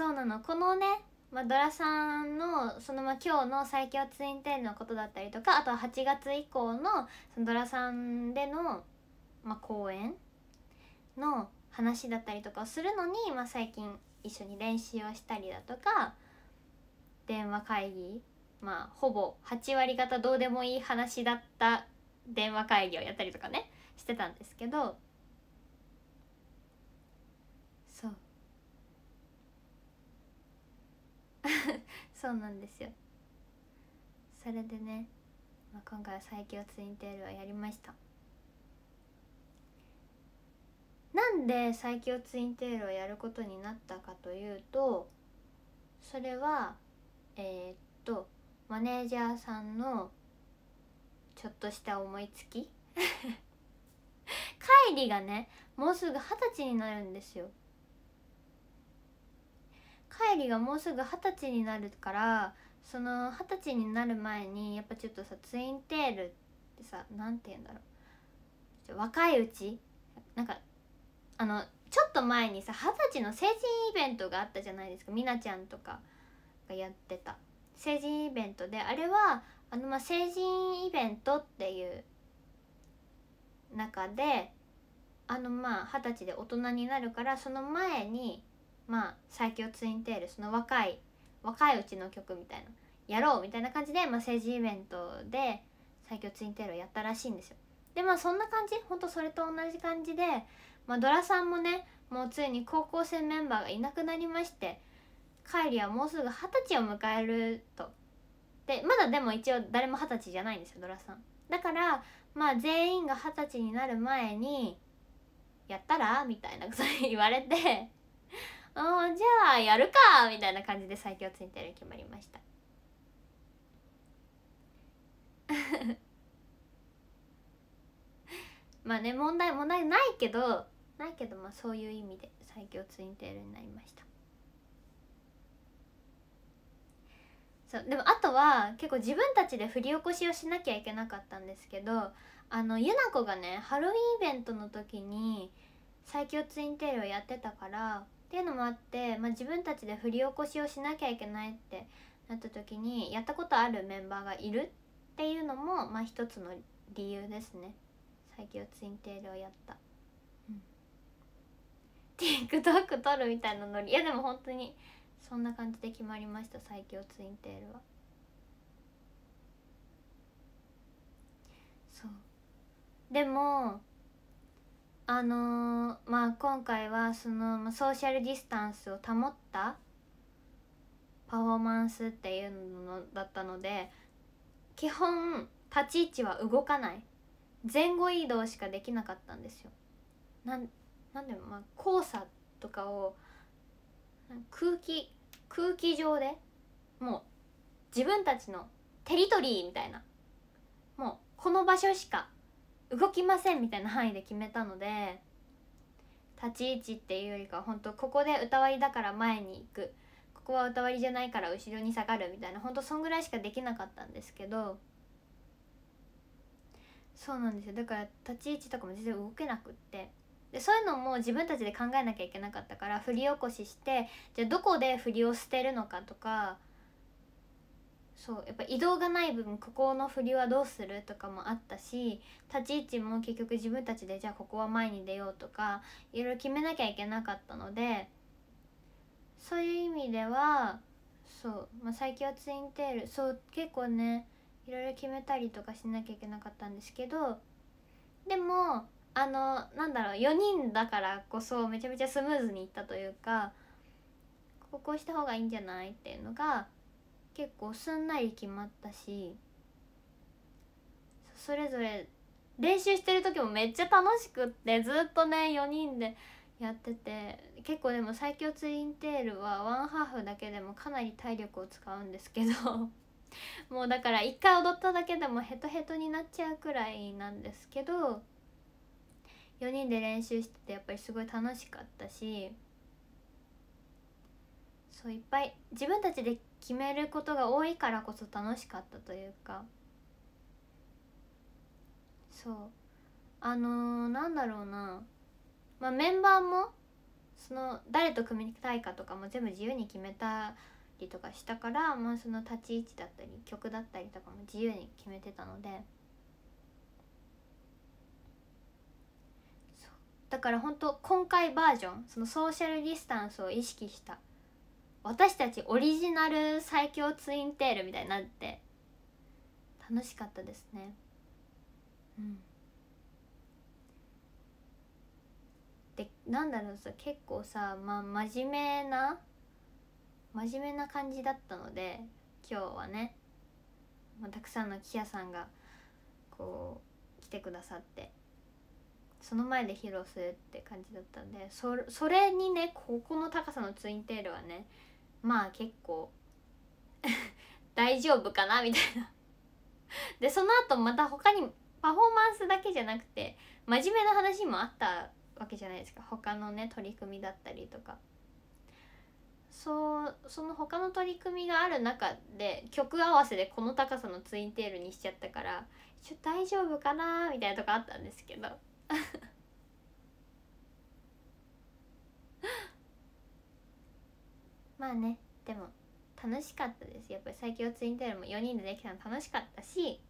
そうなのこのね、まあ、ドラさんのそのまあ今日の最強ツインテールのことだったりとかあとは8月以降のそのドラさんでの、まあ、公演の話だったりとかをするのに、まあ、最近一緒に練習をしたりだとか電話会議まあほぼ8割方どうでもいい話だった電話会議をやったりとかねしてたんですけど そうなんですよそれでね、まあ、今回は最強ツインテールはやりましたなんで最強ツインテールをやることになったかというとそれはえー、っとマネージャーさんのちょっとした思いつき 帰りがねもうすぐ二十歳になるんですよ入りがもうすぐ二十歳になるからその二十歳になる前にやっぱちょっとさツインテールってさ何て言うんだろう若いうちなんかあのちょっと前にさ二十歳の成人イベントがあったじゃないですか美奈ちゃんとかがやってた成人イベントであれはあのまあ成人イベントっていう中であのまあ二十歳で大人になるからその前にまあ最強ツインテールその若い若いうちの曲みたいなやろうみたいな感じで、まあ、政治イベントで最強ツインテールをやったらしいんですよでまあそんな感じほんとそれと同じ感じで、まあ、ドラさんもねもうついに高校生メンバーがいなくなりましてカイリはもうすぐ二十歳を迎えるとでまだでも一応誰も二十歳じゃないんですよドラさんだからまあ全員が二十歳になる前にやったらみたいなこと言われてあじゃあやるかみたいな感じで最強ツインテール決まりました まあね問題問題ないけどないけどまあそういう意味で最強ツインテールになりましたそうでもあとは結構自分たちで振り起こしをしなきゃいけなかったんですけどあのゆなこがねハロウィンイベントの時に最強ツインテールをやってたからっていうのもあって、まあ、自分たちで振り起こしをしなきゃいけないってなった時にやったことあるメンバーがいるっていうのも、まあ、一つの理由ですね最強ツインテールをやった、うん、TikTok 撮るみたいなノリいやでも本当にそんな感じで決まりました最強ツインテールはそうでもあのー、まあ今回はそのソーシャルディスタンスを保ったパフォーマンスっていうのだったので基本立ち位置は動かない前後移動しかできなかったんですよ。なんなんでまあ交差とかを空気空気上でもう自分たちのテリトリーみたいなもうこの場所しか動きませんみたいな範囲で決めたので立ち位置っていうよりか本当ここで歌割りだから前に行くここは歌割りじゃないから後ろに下がるみたいな本当そんぐらいしかできなかったんですけどそうなんですよだから立ち位置とかも全然動けなくってでそういうのも自分たちで考えなきゃいけなかったから振り起こししてじゃあどこで振りを捨てるのかとかそうやっぱ移動がない分ここの振りはどうするとかもあったし立ち位置も結局自分たちでじゃあここは前に出ようとかいろいろ決めなきゃいけなかったのでそういう意味ではそう、まあ、最近はツインテールそう結構ねいろいろ決めたりとかしなきゃいけなかったんですけどでもあのなんだろう4人だからこそめちゃめちゃスムーズにいったというかここうした方がいいんじゃないっていうのが結構すんなり決まったしそれぞれ練習してる時もめっちゃ楽しくってずっとね4人でやってて結構でも最強ツインテールはワンハーフだけでもかなり体力を使うんですけど もうだから1回踊っただけでもヘトヘトになっちゃうくらいなんですけど4人で練習しててやっぱりすごい楽しかったしそういっぱい自分たちで決めることが多いからこそ楽しかったというかそうあのー、なんだろうな、まあ、メンバーもその誰と組みたいかとかも全部自由に決めたりとかしたから、まあ、その立ち位置だったり曲だったりとかも自由に決めてたのでだから本当今回バージョンそのソーシャルディスタンスを意識した私たちオリジナル最強ツインテールみたいになって楽しかったですねうんでなんだろうさ結構さ、まあ、真面目な真面目な感じだったので今日はね、まあ、たくさんのキヤさんがこう来てくださってその前で披露するって感じだったんでそれにねここの高さのツインテールはねまあ結構 大丈夫かなみたいなでその後また他にパフォーマンスだけじゃなくて真面目な話もあったわけじゃないですか他のね取り組みだったりとかそうその他の取り組みがある中で曲合わせでこの高さのツインテールにしちゃったからちょ大丈夫かなみたいなとこあったんですけど まあねでも楽しかったですやっぱり最強ツインテールも4人でできたの楽しかったし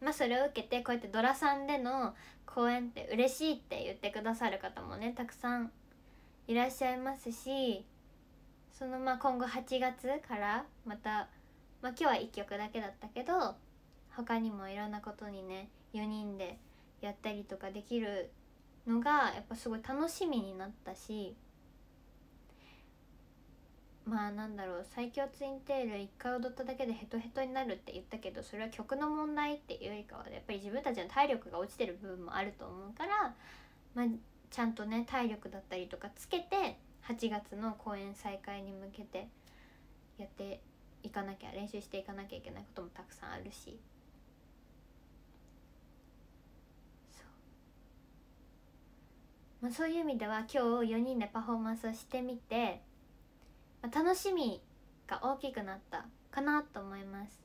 まあそれを受けてこうやってドラさんでの公演って嬉しいって言ってくださる方もねたくさんいらっしゃいますしそのまあ今後8月からまた、まあ、今日は1曲だけだったけど他にもいろんなことにね4人でやったりとかできるのがやっぱすごい楽しみになったしまあなんだろう最強ツインテール1回踊っただけでヘトヘトになるって言ったけどそれは曲の問題っていうよりかはやっぱり自分たちの体力が落ちてる部分もあると思うから、まあ、ちゃんとね体力だったりとかつけて8月の公演再開に向けてやっていかなきゃ練習していかなきゃいけないこともたくさんあるしそう,、まあ、そういう意味では今日4人でパフォーマンスをしてみて楽しみが大きくなったかなと思います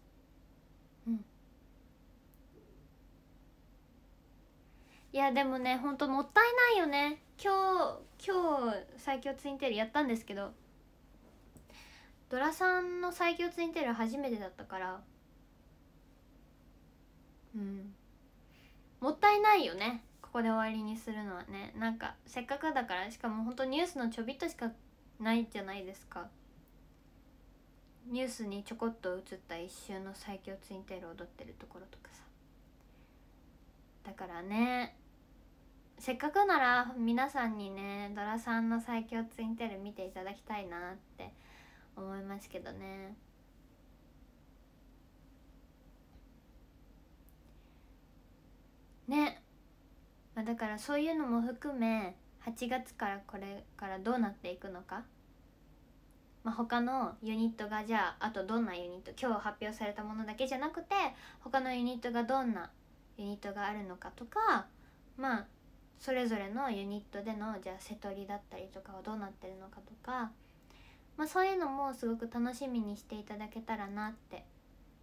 うんいやでもねほんともったいないよね今日今日最強ツインテールやったんですけどドラさんの最強ツインテール初めてだったからうんもったいないよねここで終わりにするのはねなんかせっかくだからしかも本当ニュースのちょびっとしかないじゃないですかニュースにちょこっと映った一瞬の最強ツインテール踊ってるところとかさだからねせっかくなら皆さんにねドラさんの最強ツインテール見ていただきたいなって思いますけどねね、まあ、だからそういうのも含め8月からこれからどうなっていくのか、まあ、他のユニットがじゃああとどんなユニット今日発表されたものだけじゃなくて他のユニットがどんなユニットがあるのかとかまあそれぞれのユニットでのじゃあ瀬戸りだったりとかはどうなってるのかとか、まあ、そういうのもすごく楽しみにしていただけたらなって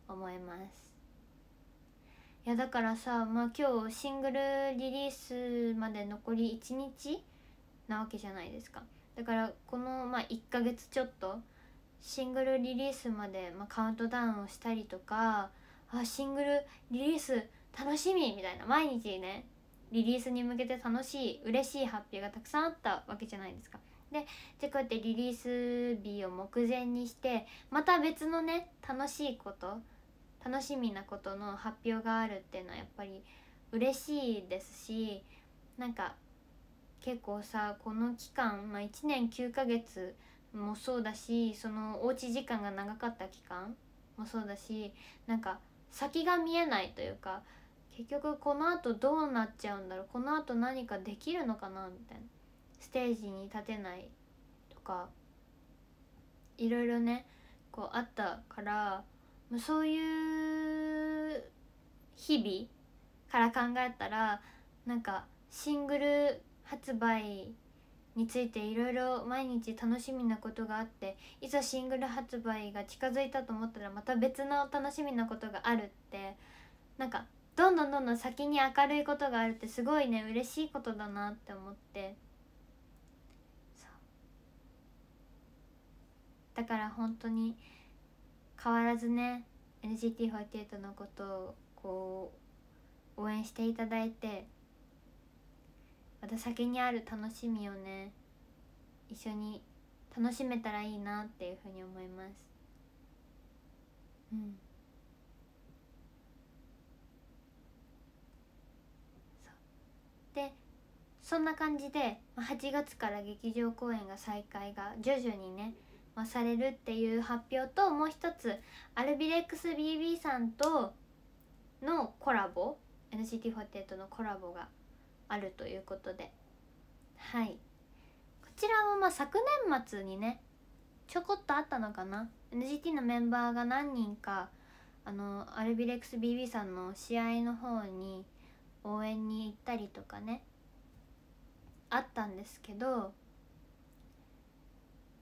思います。いやだからさ、まあ、今日シングルリリースまで残り1日なわけじゃないですかだからこの、まあ、1ヶ月ちょっとシングルリリースまで、まあ、カウントダウンをしたりとかあシングルリリース楽しみみたいな毎日ねリリースに向けて楽しい嬉しい発表がたくさんあったわけじゃないですか。ででこうやってリリース日を目前にしてまた別のね楽しいこと楽しみなことの発表があるっていうのはやっぱり嬉しいですしなんか結構さこの期間、まあ、1年9ヶ月もそうだしそのおうち時間が長かった期間もそうだしなんか先が見えないというか結局このあとどうなっちゃうんだろうこのあと何かできるのかなみたいなステージに立てないとかいろいろねこうあったからもうそういう日々から考えたらなんかシングル発売についていろいろ毎日楽しみなことがあっていざシングル発売が近づいたと思ったらまた別の楽しみなことがあるってなんかどんどんどんどん先に明るいことがあるってすごいね嬉しいことだなって思ってだから本当に変わらずね n g t 4 8のことをこう応援していただいてまた先にある楽しみをね一緒に楽しめたらいいなっていうふうに思いますうんでそんな感じで8月から劇場公演が再開が徐々にねあ、されるっていう発表ともう一つアルビレックス BB さんとのコラボ NCT48 のコラボがあるということではいこちらはまあ昨年末にねちょこっとあったのかな NGT のメンバーが何人かあのアルビレックス BB さんの試合の方に応援に行ったりとかねあったんですけど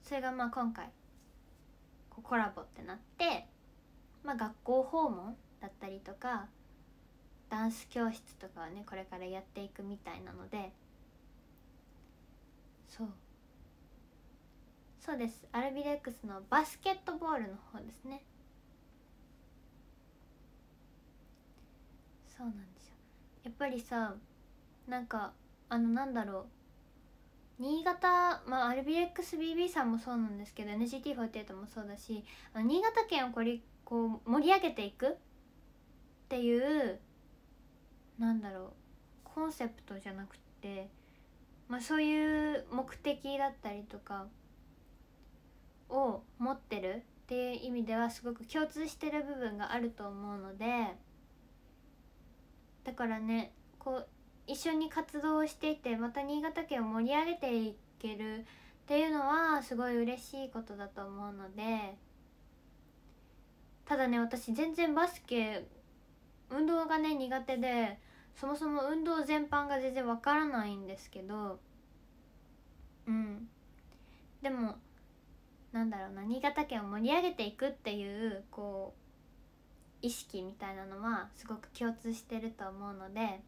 それがまあ今回コラボってなって、まあ、学校訪問だったりとかダンス教室とかはねこれからやっていくみたいなのでそうそうですアルビレックスのバスケットボールの方ですねそうなんですよやっぱりさなんかあのなんだろう新潟、まあ、RBXBB さんもそうなんですけど n g t 4 8もそうだし新潟県をこれこう盛り上げていくっていうなんだろうコンセプトじゃなくて、まあ、そういう目的だったりとかを持ってるっていう意味ではすごく共通してる部分があると思うのでだからねこう一緒に活動していてまた新潟県を盛り上げていけるっていうのはすごい嬉しいことだと思うのでただね私全然バスケ運動がね苦手でそもそも運動全般が全然わからないんですけどうんでもなんだろうな新潟県を盛り上げていくっていうこう意識みたいなのはすごく共通してると思うので。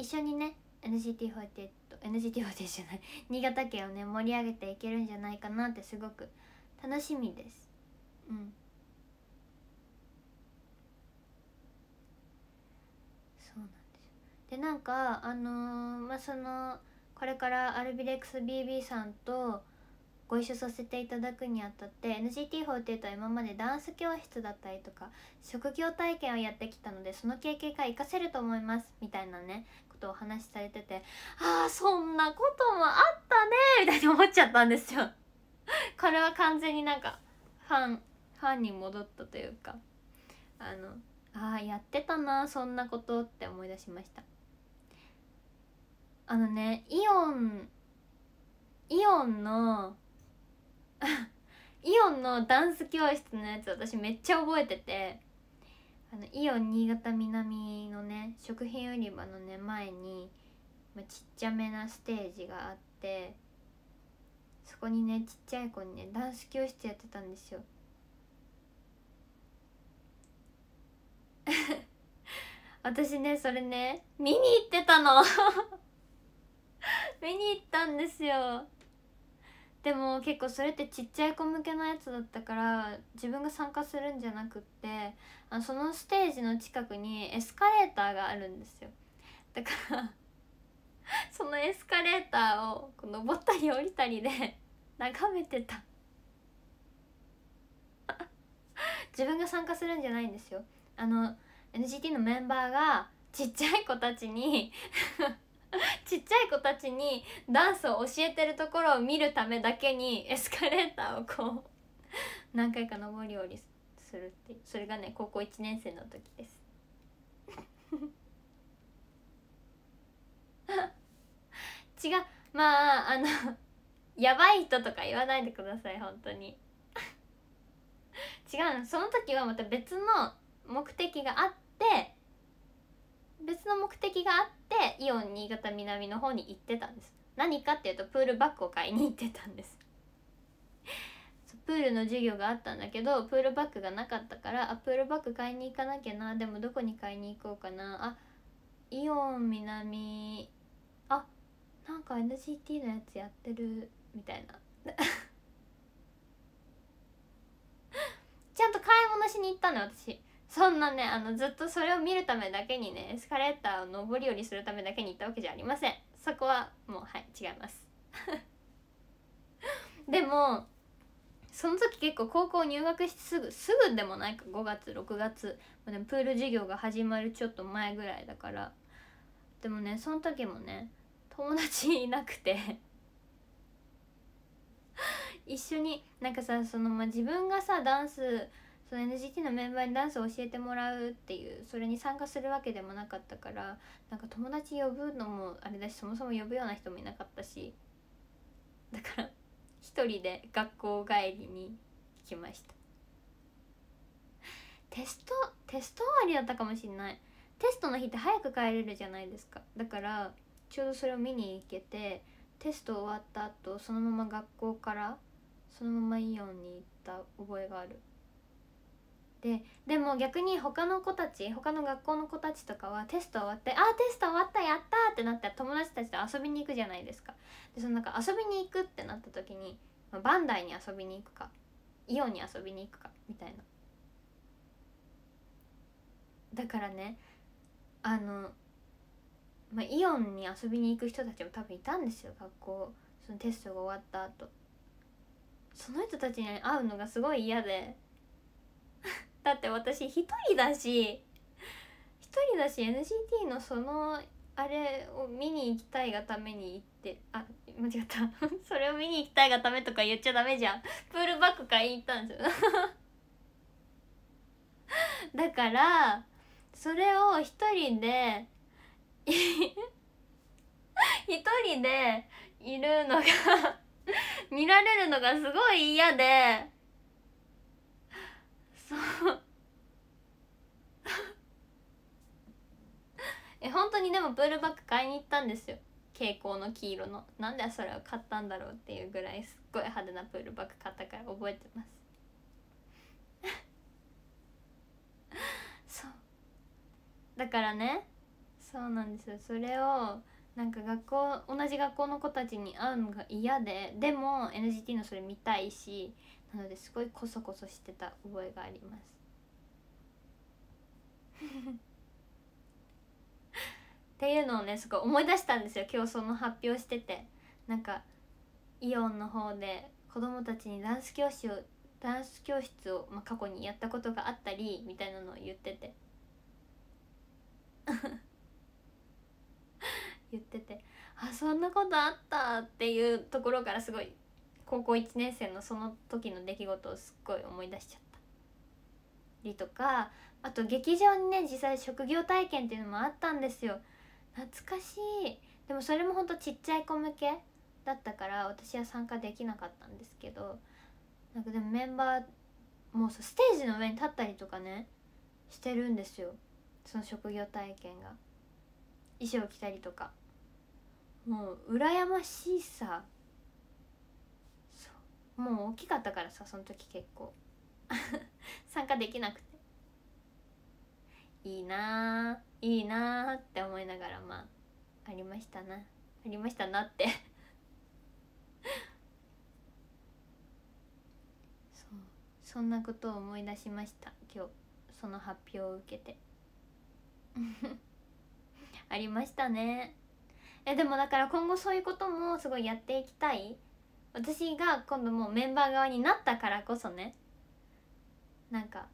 一緒にね NCT48NCT48 じゃない 新潟県をね盛り上げていけるんじゃないかなってすごく楽しみですうんそうなんですでなんかあのー、まあそのこれからアルビレックス BB さんとご一緒させていただくにあたって n g t 4 8は今までダンス教室だったりとか職業体験をやってきたのでその経験が活かせると思いますみたいなねとお話しされててああそんなこともあったねみたいに思っちゃったんですよこれは完全になんかファンファンに戻ったというかあのああやってたなそんなことって思い出しましたあのねイオンイオンの イオンのダンス教室のやつ私めっちゃ覚えててあのイオン新潟南のね食品売り場のね前に、まあ、ちっちゃめなステージがあってそこにねちっちゃい子にねダンス教室やってたんですよ 私ねそれね見に行ってたの 見に行ったんですよでも結構それってちっちゃい子向けのやつだったから自分が参加するんじゃなくってあのそのステージの近くにエスカレーターがあるんですよだから そのエスカレーターをこう登ったり降りたりで眺めてた 自分が参加するんじゃないんですよあの NGT のメンバーがちっちゃい子たちに ちっちゃい子たちにダンスを教えてるところを見るためだけにエスカレーターをこう何回か上り下りするっていうそれがね高校1年生の時です 違うまああのやばい人とか言わないでください本当に 違うその時はまた別の目的があって別の目的があってイオン新潟南の方に行ってたんです何かっていうとプールバッグを買いに行ってたんです プールの授業があったんだけどプールバッグがなかったからあプールバッグ買いに行かなきゃなでもどこに買いに行こうかなあイオン南あなんか NCT のやつやってるみたいな ちゃんと買い物しに行ったの私そんなねあのずっとそれを見るためだけにねエスカレーターを上り下りするためだけに行ったわけじゃありませんそこはもうはい違います でもその時結構高校入学してすぐすぐでもないか5月6月でもプール授業が始まるちょっと前ぐらいだからでもねその時もね友達いなくて 一緒になんかさそのまあ自分がさダンスその NGT のメンバーにダンスを教えてもらうっていうそれに参加するわけでもなかったからなんか友達呼ぶのもあれだしそもそも呼ぶような人もいなかったしだから1人で学校帰りに来ましたテストテスト終わりだったかもしんないテストの日って早く帰れるじゃないですかだからちょうどそれを見に行けてテスト終わった後そのまま学校からそのままイオンに行った覚えがあるででも逆に他の子たち他の学校の子たちとかはテスト終わって「あテスト終わったやった!」ってなったら友達たちと遊びに行くじゃないですか。でそのなんか遊びに行くってなった時に、まあ、バンダイに遊びに行くかイオンに遊びに行くかみたいな。だからねあの、まあ、イオンに遊びに行く人たちも多分いたんですよ学校そのテストが終わった後その人たちに会うのがすごい嫌でだって私一人だし一人だし NCT のそのあれを見に行きたいがために行ってあ間違った それを見に行きたいがためとか言っちゃダメじゃんプールバック買いに行ったんですよ だからそれを一人で 一人でいるのが見られるのがすごい嫌でえ本当にでもブールバック買いに行ったんですよ蛍光の黄色のなんでそれを買ったんだろうっていうぐらいすっごい派手なプールバッグ買ったから覚えてます そうだからねそうなんですよそれをなんか学校同じ学校の子たちに会うのが嫌ででも NGT のそれ見たいしなのですごいコソコソしてた覚えがあります っていうのをねすごい思い出したんですよ今日その発表しててなんかイオンの方で子供たちにダンス教師をダンス教室を、まあ、過去にやったことがあったりみたいなのを言ってて 言っててあそんなことあったっていうところからすごい高校1年生のその時の出来事をすっごい思い出しちゃったりとかあと劇場にね実際職業体験っていうのもあったんですよ懐かしいでもそれもほんとちっちゃい子向けだったから私は参加できなかったんですけどなんかでもメンバーもうさステージの上に立ったりとかねしてるんですよその職業体験が衣装着たりとかもう羨ましいさもう大きかったからさその時結構 参加できなくていいないいなって思いながらまあありましたなありましたなって そうそんなことを思い出しました今日その発表を受けて ありましたねえでもだから今後そういうこともすごいやっていきたい私が今度もうメンバー側になったからこそねなんか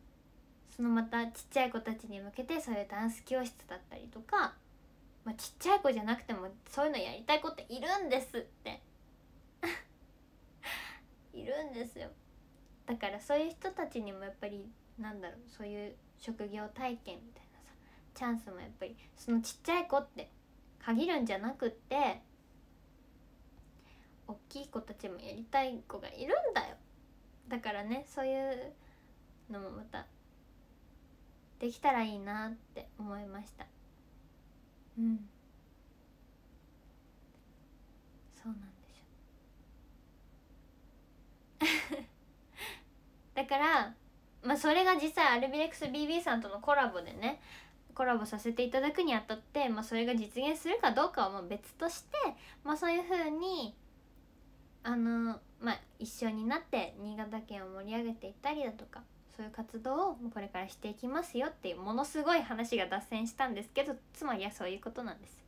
そのまたちっちゃい子たちに向けてそういうダンス教室だったりとか、まあ、ちっちゃい子じゃなくてもそういうのやりたい子っているんですって いるんですよだからそういう人たちにもやっぱりなんだろうそういう職業体験みたいなさチャンスもやっぱりそのちっちゃい子って限るんじゃなくって大きい子たちもやりたい子がいるんだよだからねそういうのもまたできたらいいなって思いましたうんそうなんですよ だからまあそれが実際アルビレックス BB さんとのコラボでねコラボさせていただくにあたって、まあ、それが実現するかどうかはもう別として、まあ、そういうふうにあの、まあ、一緒になって新潟県を盛り上げていったりだとかそういう活動をこれからしていきますよっていうものすごい話が脱線したんですけどつまりはそういうことなんです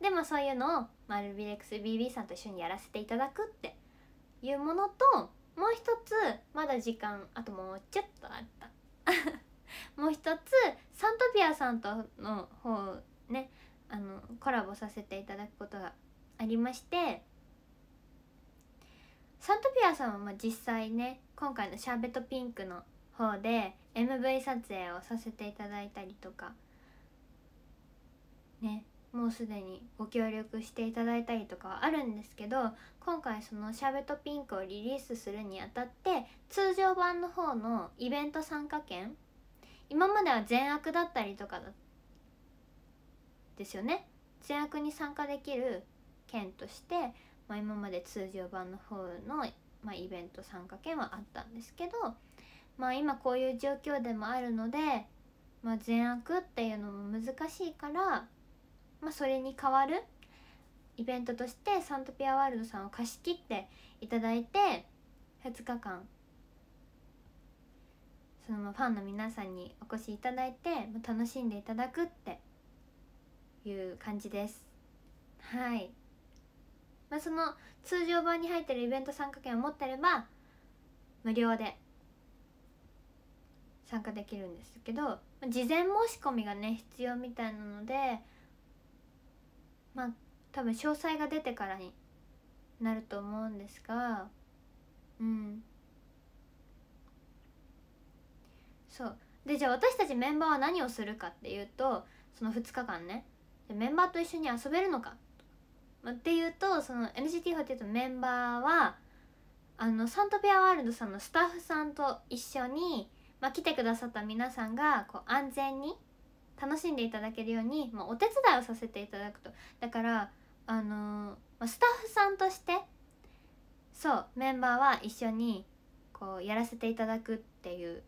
でもそういうのをマルビレックス BB さんと一緒にやらせていただくっていうものともう一つまだ時間あともうちょっとあった もう一つサントピアさんとの方ねあのコラボさせていただくことがありましてサントピアさんはまあ実際ね今回の「シャーベットピンク」の方で MV 撮影をさせていただいたりとかねもうすでにご協力していただいたりとかはあるんですけど今回その「シャーベットピンク」をリリースするにあたって通常版の方のイベント参加券今までは善悪だったりとかだですよね善悪に参加できる券として、まあ、今まで通常版の方のまあ、イベント参加券はあったんですけど、まあ、今こういう状況でもあるので、まあ、善悪っていうのも難しいから、まあ、それに代わるイベントとしてサントピアワールドさんを貸し切っていただいて2日間そのファンの皆さんにお越しいただいて楽しんでいただくっていう感じです。はいまあ、その通常版に入ってるイベント参加券を持ってれば無料で参加できるんですけど事前申し込みがね必要みたいなのでまあ多分詳細が出てからになると思うんですがうんそうでじゃあ私たちメンバーは何をするかっていうとその2日間ねメンバーと一緒に遊べるのかっていうとその NCT 4っていうとメンバーはあのサントピアワールドさんのスタッフさんと一緒に、まあ、来てくださった皆さんがこう安全に楽しんでいただけるように、まあ、お手伝いをさせていただくとだからあのー、まあ、スタッフさんとしてそうメンバーは一緒にこうやらせていただくっていう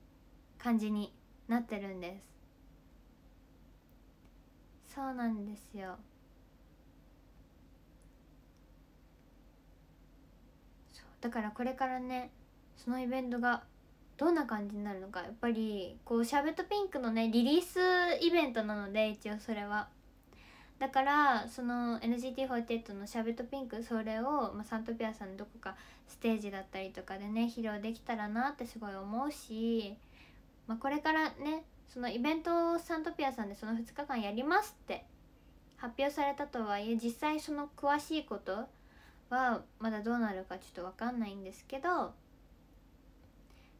感じになってるんですそうなんですよだからこれからねそのイベントがどんな感じになるのかやっぱりこうシャーベットピンクのねリリースイベントなので一応それはだからその n g t 4 8の「シャーベットピンク」それを、まあ、サントピアさんのどこかステージだったりとかでね披露できたらなってすごい思うし、まあ、これからねそのイベントをサントピアさんでその2日間やりますって発表されたとはいえ実際その詳しいことはまだどうなるかちょっと分かんないんですけど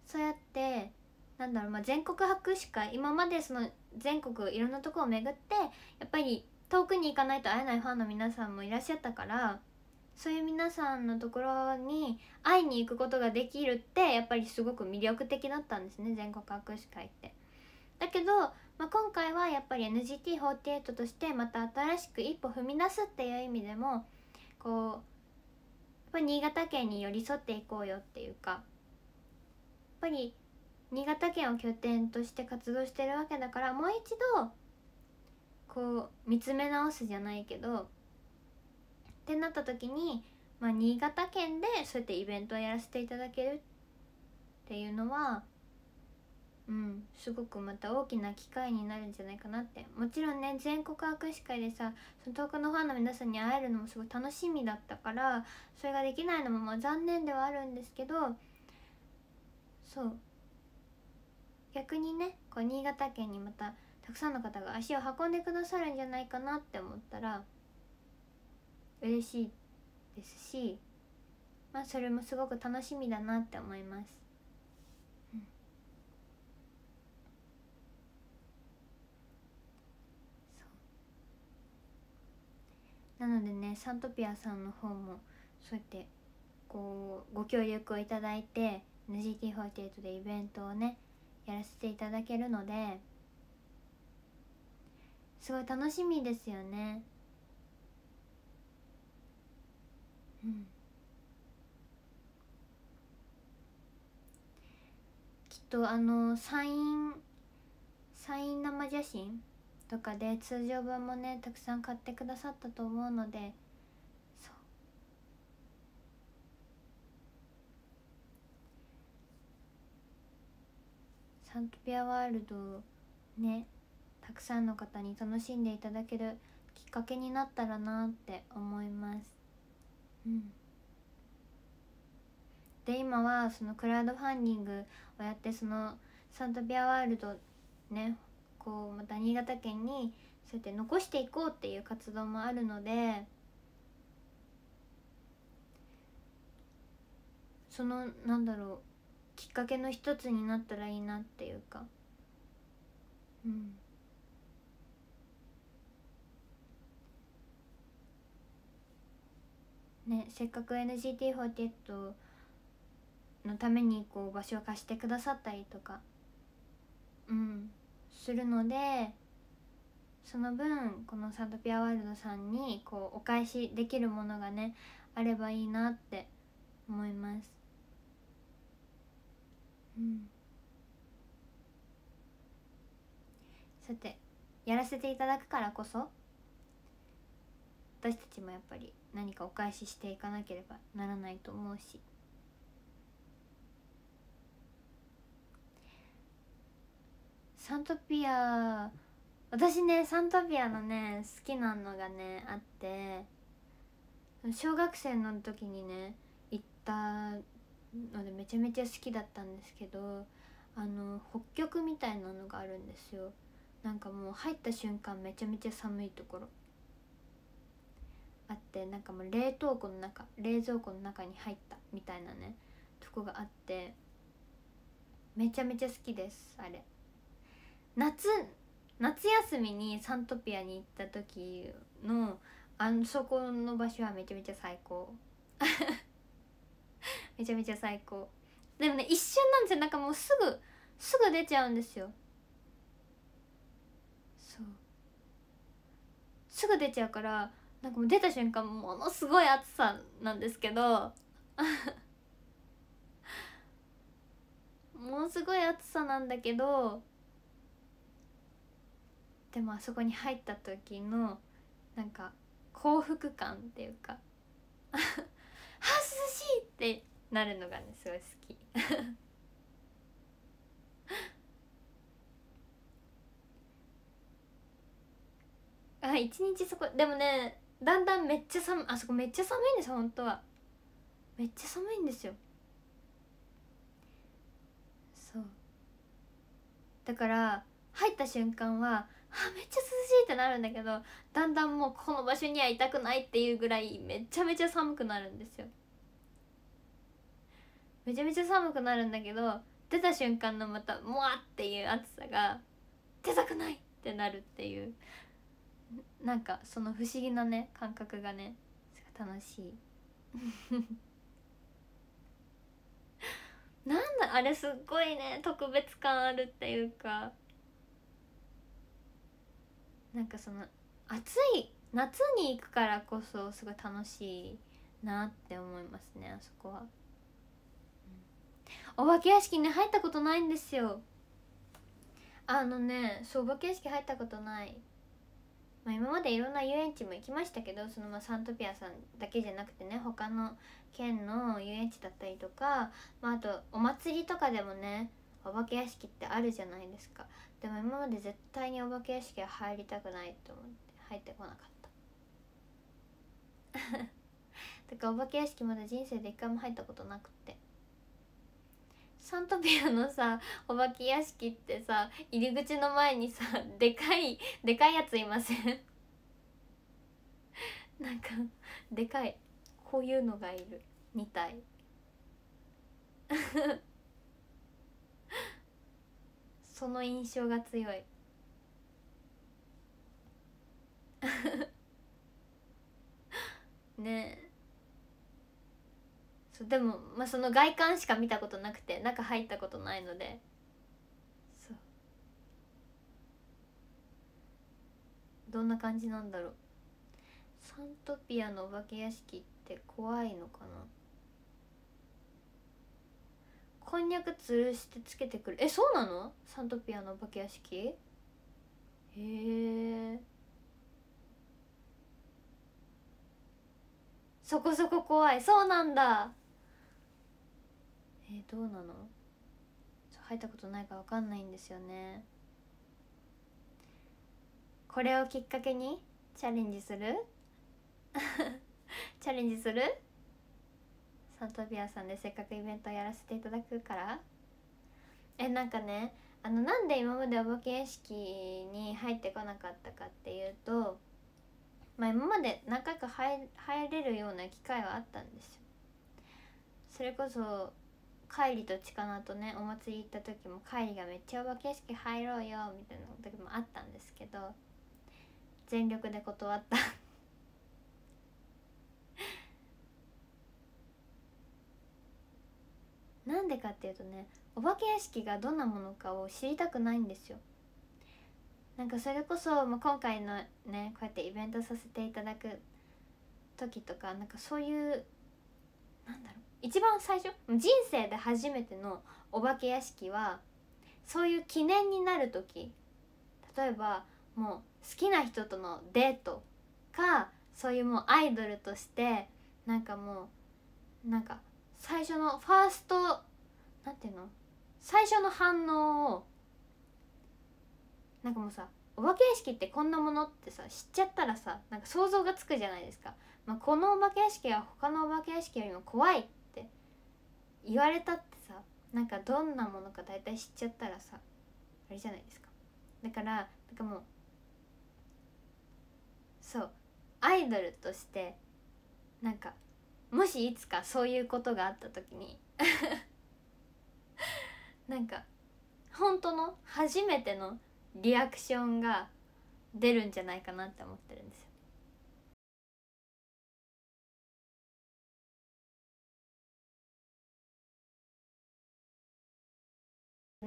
そうやってなんだろう、まあ、全国博士会今までその全国いろんなとこを巡ってやっぱり遠くに行かないと会えないファンの皆さんもいらっしゃったからそういう皆さんのところに会いに行くことができるってやっぱりすごく魅力的だったんですね全国博士会って。だけど、まあ、今回はやっぱり NGT48 としてまた新しく一歩踏み出すっていう意味でもこうぱり新潟県に寄り添っていこうよっていうかやっぱり新潟県を拠点として活動してるわけだからもう一度こう見つめ直すじゃないけどってなった時に、まあ、新潟県でそうやってイベントをやらせていただけるっていうのはうんすごくまた大きな機会になるんじゃないかなってもちろんね全国握手会でさその遠くのファンの皆さんに会えるのもすごい楽しみだったからそれができないのもまあ残念ではあるんですけどそう逆にねこう新潟県にまたたくさんの方が足を運んでくださるんじゃないかなって思ったら嬉しいですしまあそれもすごく楽しみだなって思います。なのでねサントピアさんの方もそうやってこうご協力をいただいて NGT48 でイベントをねやらせていただけるのですごい楽しみですよねうんきっとあのサインサイン生写真とかで通常分もねたくさん買ってくださったと思うのでそうサントピアワールドをねたくさんの方に楽しんでいただけるきっかけになったらなって思いますうんで今はそのクラウドファンディングをやってそのサントピアワールドねこうまた新潟県にそうやって残していこうっていう活動もあるのでそのなんだろうきっかけの一つになったらいいなっていうかうんねせっかく NGT48 のためにこう場所を貸してくださったりとかうんするのでその分このサンドピアワールドさんにこうお返しできるものがねあればいいなって思います。うん、さてやらせていただくからこそ私たちもやっぱり何かお返ししていかなければならないと思うし。サントピア私ねサントピアのね好きなのがねあって小学生の時にね行ったのでめちゃめちゃ好きだったんですけどあの北極みたいなのがあるんですよなんかもう入った瞬間めちゃめちゃ寒いところあってなんかもう冷凍庫の中冷蔵庫の中に入ったみたいなねとこがあってめちゃめちゃ好きですあれ。夏夏休みにサントピアに行った時のあそこの場所はめちゃめちゃ最高 めちゃめちゃ最高でもね一瞬なんですよなんかもうすぐすぐ出ちゃうんですよそうすぐ出ちゃうからなんかもう出た瞬間ものすごい暑さなんですけど ものすごい暑さなんだけどでもあそこに入った時のなんか幸福感っていうか「あ 涼しい!」ってなるのがねすごい好き あ一日そこでもねだんだんめっちゃ寒いあそこめっちゃ寒いんです本当はめっちゃ寒いんですよそうだから入った瞬間はめっちゃ涼しいってなるんだけどだんだんもうこの場所にはいたくないっていうぐらいめちゃめちゃ寒くなるんですよめちゃめちゃ寒くなるんだけど出た瞬間のまたもわっていう暑さが出たくないってなるっていうなんかその不思議なね感覚がね楽しい なんだあれすっごいね特別感あるっていうかなんかその暑い夏に行くからこそすごい楽しいなって思いますねあそこは、うん、お化け屋敷ね入ったことないんですよあのねそうお化け屋敷入ったことないまあ、今までいろんな遊園地も行きましたけどそのまあサントピアさんだけじゃなくてね他の県の遊園地だったりとか、まあ、あとお祭りとかでもねお化け屋敷ってあるじゃないですかでも今まで絶対にお化け屋敷は入りたくないと思って入ってこなかっただ からお化け屋敷まだ人生で一回も入ったことなくてサントピアのさお化け屋敷ってさ入り口の前にさでかいでかいやついません なんかでかいこういうのがいるみたい その印象が強いねそうでも、まあ、その外観しか見たことなくて中入ったことないのでそうどんな感じなんだろうサントピアのお化け屋敷って怖いのかなこんにゃく吊るしてつけてくるえそうなのサントピアのお化け屋敷へえそこそこ怖いそうなんだえー、どうなの入ったことないか分かんないんですよねこれをきっかけにチャレンジする チャレンジするサントピアさんでせっかくイベントやらせていただくからえなんかねあのなんで今までお化け屋敷に入ってこなかったかっていうと、まあ、今まで何回か入れるような機会はあったんですよ。それこそ海里とちなとねお祭り行った時も海里がめっちゃお化け屋敷入ろうよみたいな時もあったんですけど全力で断ったなんでかっていうとねお化け屋敷がどんなものかを知りたくないんですよなんかそれこそ、まあ、今回のねこうやってイベントさせていただく時とかなんかそういうなんだろう一番最初人生で初めてのお化け屋敷はそういう記念になる時例えばもう好きな人とのデートかそういうもうアイドルとしてなんかもうなんか最初のファーストなんていうの最初の反応をなんかもうさお化け屋敷ってこんなものってさ知っちゃったらさなんか想像がつくじゃないですか、まあ、このお化け屋敷は他のお化け屋敷よりも怖いって言われたってさなんかどんなものか大体知っちゃったらさあれじゃないですかだからなんかもうそうアイドルとしてなんかもしいつかそういうことがあった時に なんか本当の初めてのリアクションが出るんじゃないかなって思ってるんですよ。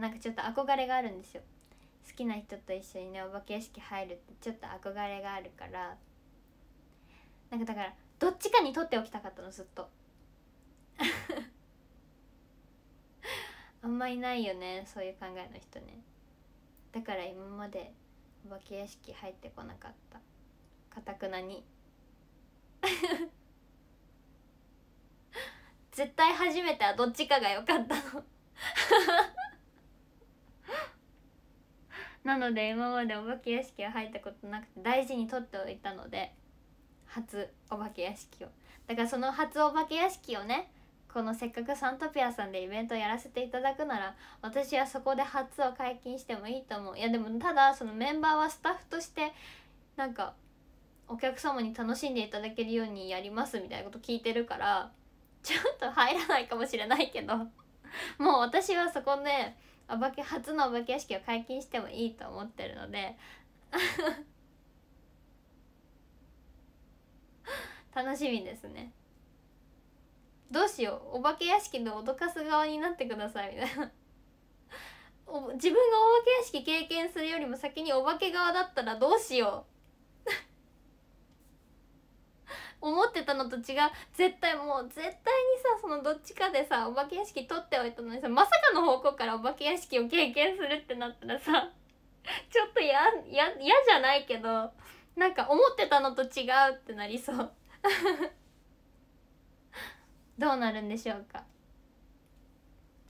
なんかちょっと憧れがあるんですよ好きな人と一緒にねお化け屋敷入るってちょっと憧れがあるからなんかだからどっちかに取っておきたかったのずっとあんまいないよねそういう考えの人ねだから今までお化け屋敷入ってこなかったかたくなに 絶対初めてはどっちかが良かったの なので今までお化け屋敷は入ったことなくて大事に取っておいたので初お化け屋敷をだからその初お化け屋敷をねこのせっかくサントピアさんでイベントやらせていただくなら私はそこで初を解禁してもいいと思ういやでもただそのメンバーはスタッフとしてなんかお客様に楽しんでいただけるようにやりますみたいなこと聞いてるからちょっと入らないかもしれないけどもう私はそこで、ね、お化け初のお化け屋敷を解禁してもいいと思ってるので楽しみですねどうしようお化け屋敷の脅かす側になってくださいみたいな 自分がお化け屋敷経験するよりも先にお化け側だったらどうしよう 思ってたのと違う絶対もう絶対にさそのどっちかでさお化け屋敷取っておいたのにさまさかの方向からお化け屋敷を経験するってなったらさちょっと嫌じゃないけどなんか思ってたのと違うってなりそう どうなるんでしょうか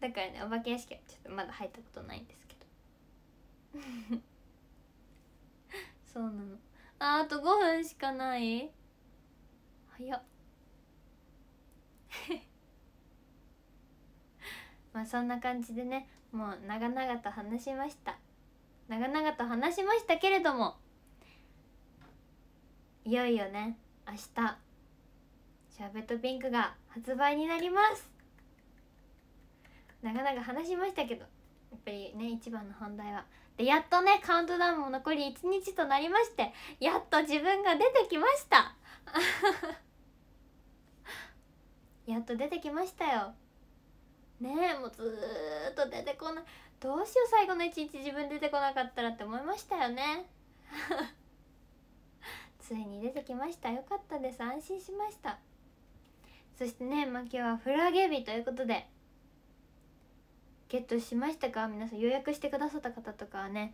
だからねお化け屋敷はちょっとまだ入ったことないんですけど そうなのああと5分しかない早っまあそんな感じでねもう長々と話しました長々と話しましたけれどもいよいよね明日シャーベットピンクが発売になりますなかなか話しましたけどやっぱりね一番の本題はでやっとねカウントダウンも残り1日となりましてやっと自分が出てきました やっと出てきましたよねえもうずっと出てこないどうしよう最後の一日自分出てこなかったらって思いましたよね ついに出てきましたよかったです安心しましたそしてねま日はフラゲ日ということでゲットしましたか皆さん予約してくださった方とかはね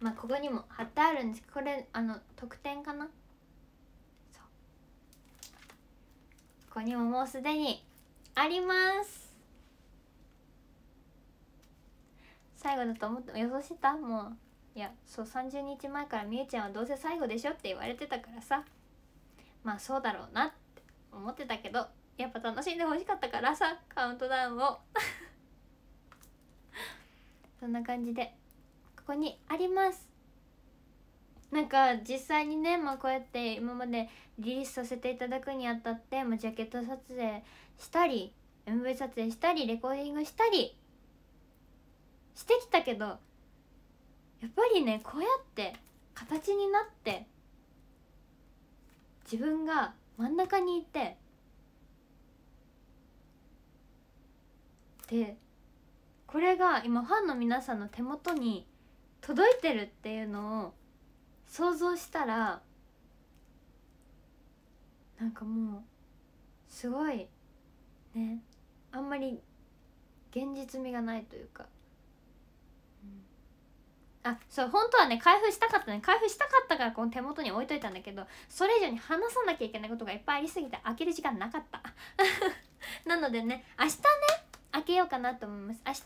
まあここにも貼ってあるんですこれあの特典かなそうここにももうすでにあります最後だと思って予想してたもういやそう30日前からみゆちゃんはどうせ最後でしょって言われてたからさまあそうだろうなって思ってたけどやっぱ楽しんでほしかったからさカウントダウンを そんな感じでここにありますなんか実際にね、まあ、こうやって今までリリースさせていただくにあたって、まあ、ジャケット撮影したり MV 撮影したりレコーディングしたりしてきたけどやっぱりねこうやって形になって自分が真ん中にいてでこれが今ファンの皆さんの手元に届いてるっていうのを想像したらなんかもうすごいねあんまり現実味がないというかあそう本当はね開封したかったね開封したかったからこの手元に置いといたんだけどそれ以上に話さなきゃいけないことがいっぱいありすぎて開ける時間なかった なのでね明日ね開けようかなと思います明日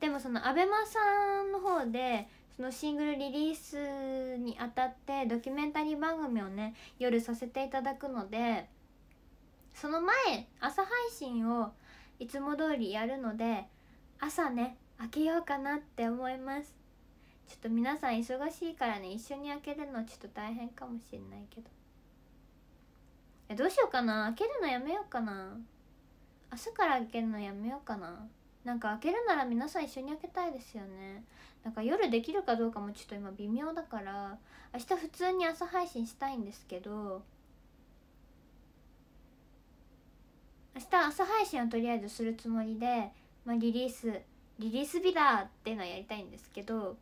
でもその abema さんの方でそのシングルリリースにあたってドキュメンタリー番組をね夜させていただくのでその前朝配信をいつも通りやるので朝ね開けようかなって思いますちょっと皆さん忙しいからね一緒に開けるのちょっと大変かもしんないけどえどうしようかな開けるのやめようかな明日から開けるのやめようかななんか開けるなら皆さん一緒に開けたいですよねなんか夜できるかどうかもちょっと今微妙だから明日普通に朝配信したいんですけど明日朝配信をとりあえずするつもりで、まあ、リリースリリース日だっていうのはやりたいんですけど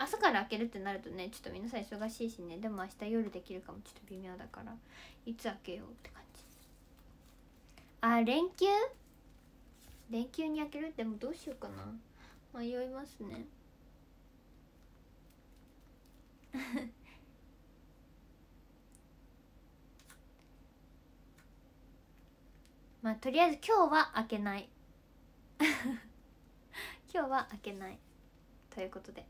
朝から開けるってなるとねちょっと皆さん忙しいしねでも明日夜できるかもちょっと微妙だからいつ開けようって感じあ連休連休に開けるってもうどうしようかな迷いますね まあとりあえず今日は開けない 今日は開けないということで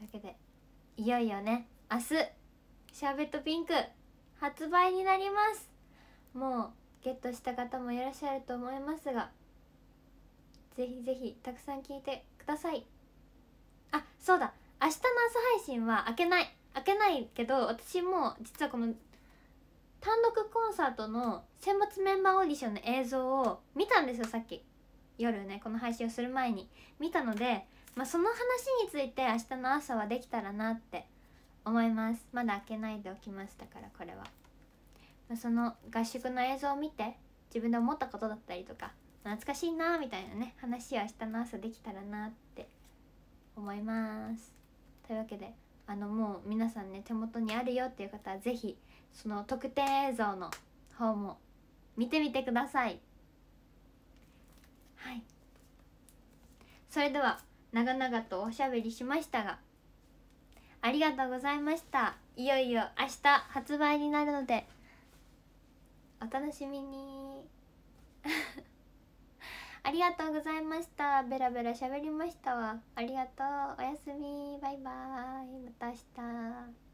いわけでいよいよね明日シャーベットピンク発売になりますもうゲットした方もいらっしゃると思いますがぜひぜひたくさん聞いてくださいあそうだ明日の朝配信は開けない開けないけど私も実はこの単独コンサートの選抜メンバーオーディションの映像を見たんですよさっき夜ねこの配信をする前に見たのでまあ、その話について明日の朝はできたらなって思いますまだ開けないでおきましたからこれは、まあ、その合宿の映像を見て自分で思ったことだったりとか懐かしいなみたいなね話を明日の朝できたらなって思いますというわけであのもう皆さんね手元にあるよっていう方は是非その特典映像の方も見てみてくださいはいそれでは長々とおしゃべりしましたがありがとうございましたいよいよ明日発売になるのでお楽しみに ありがとうございましたベラベラしゃべりましたわありがとうおやすみバイバーイまた明日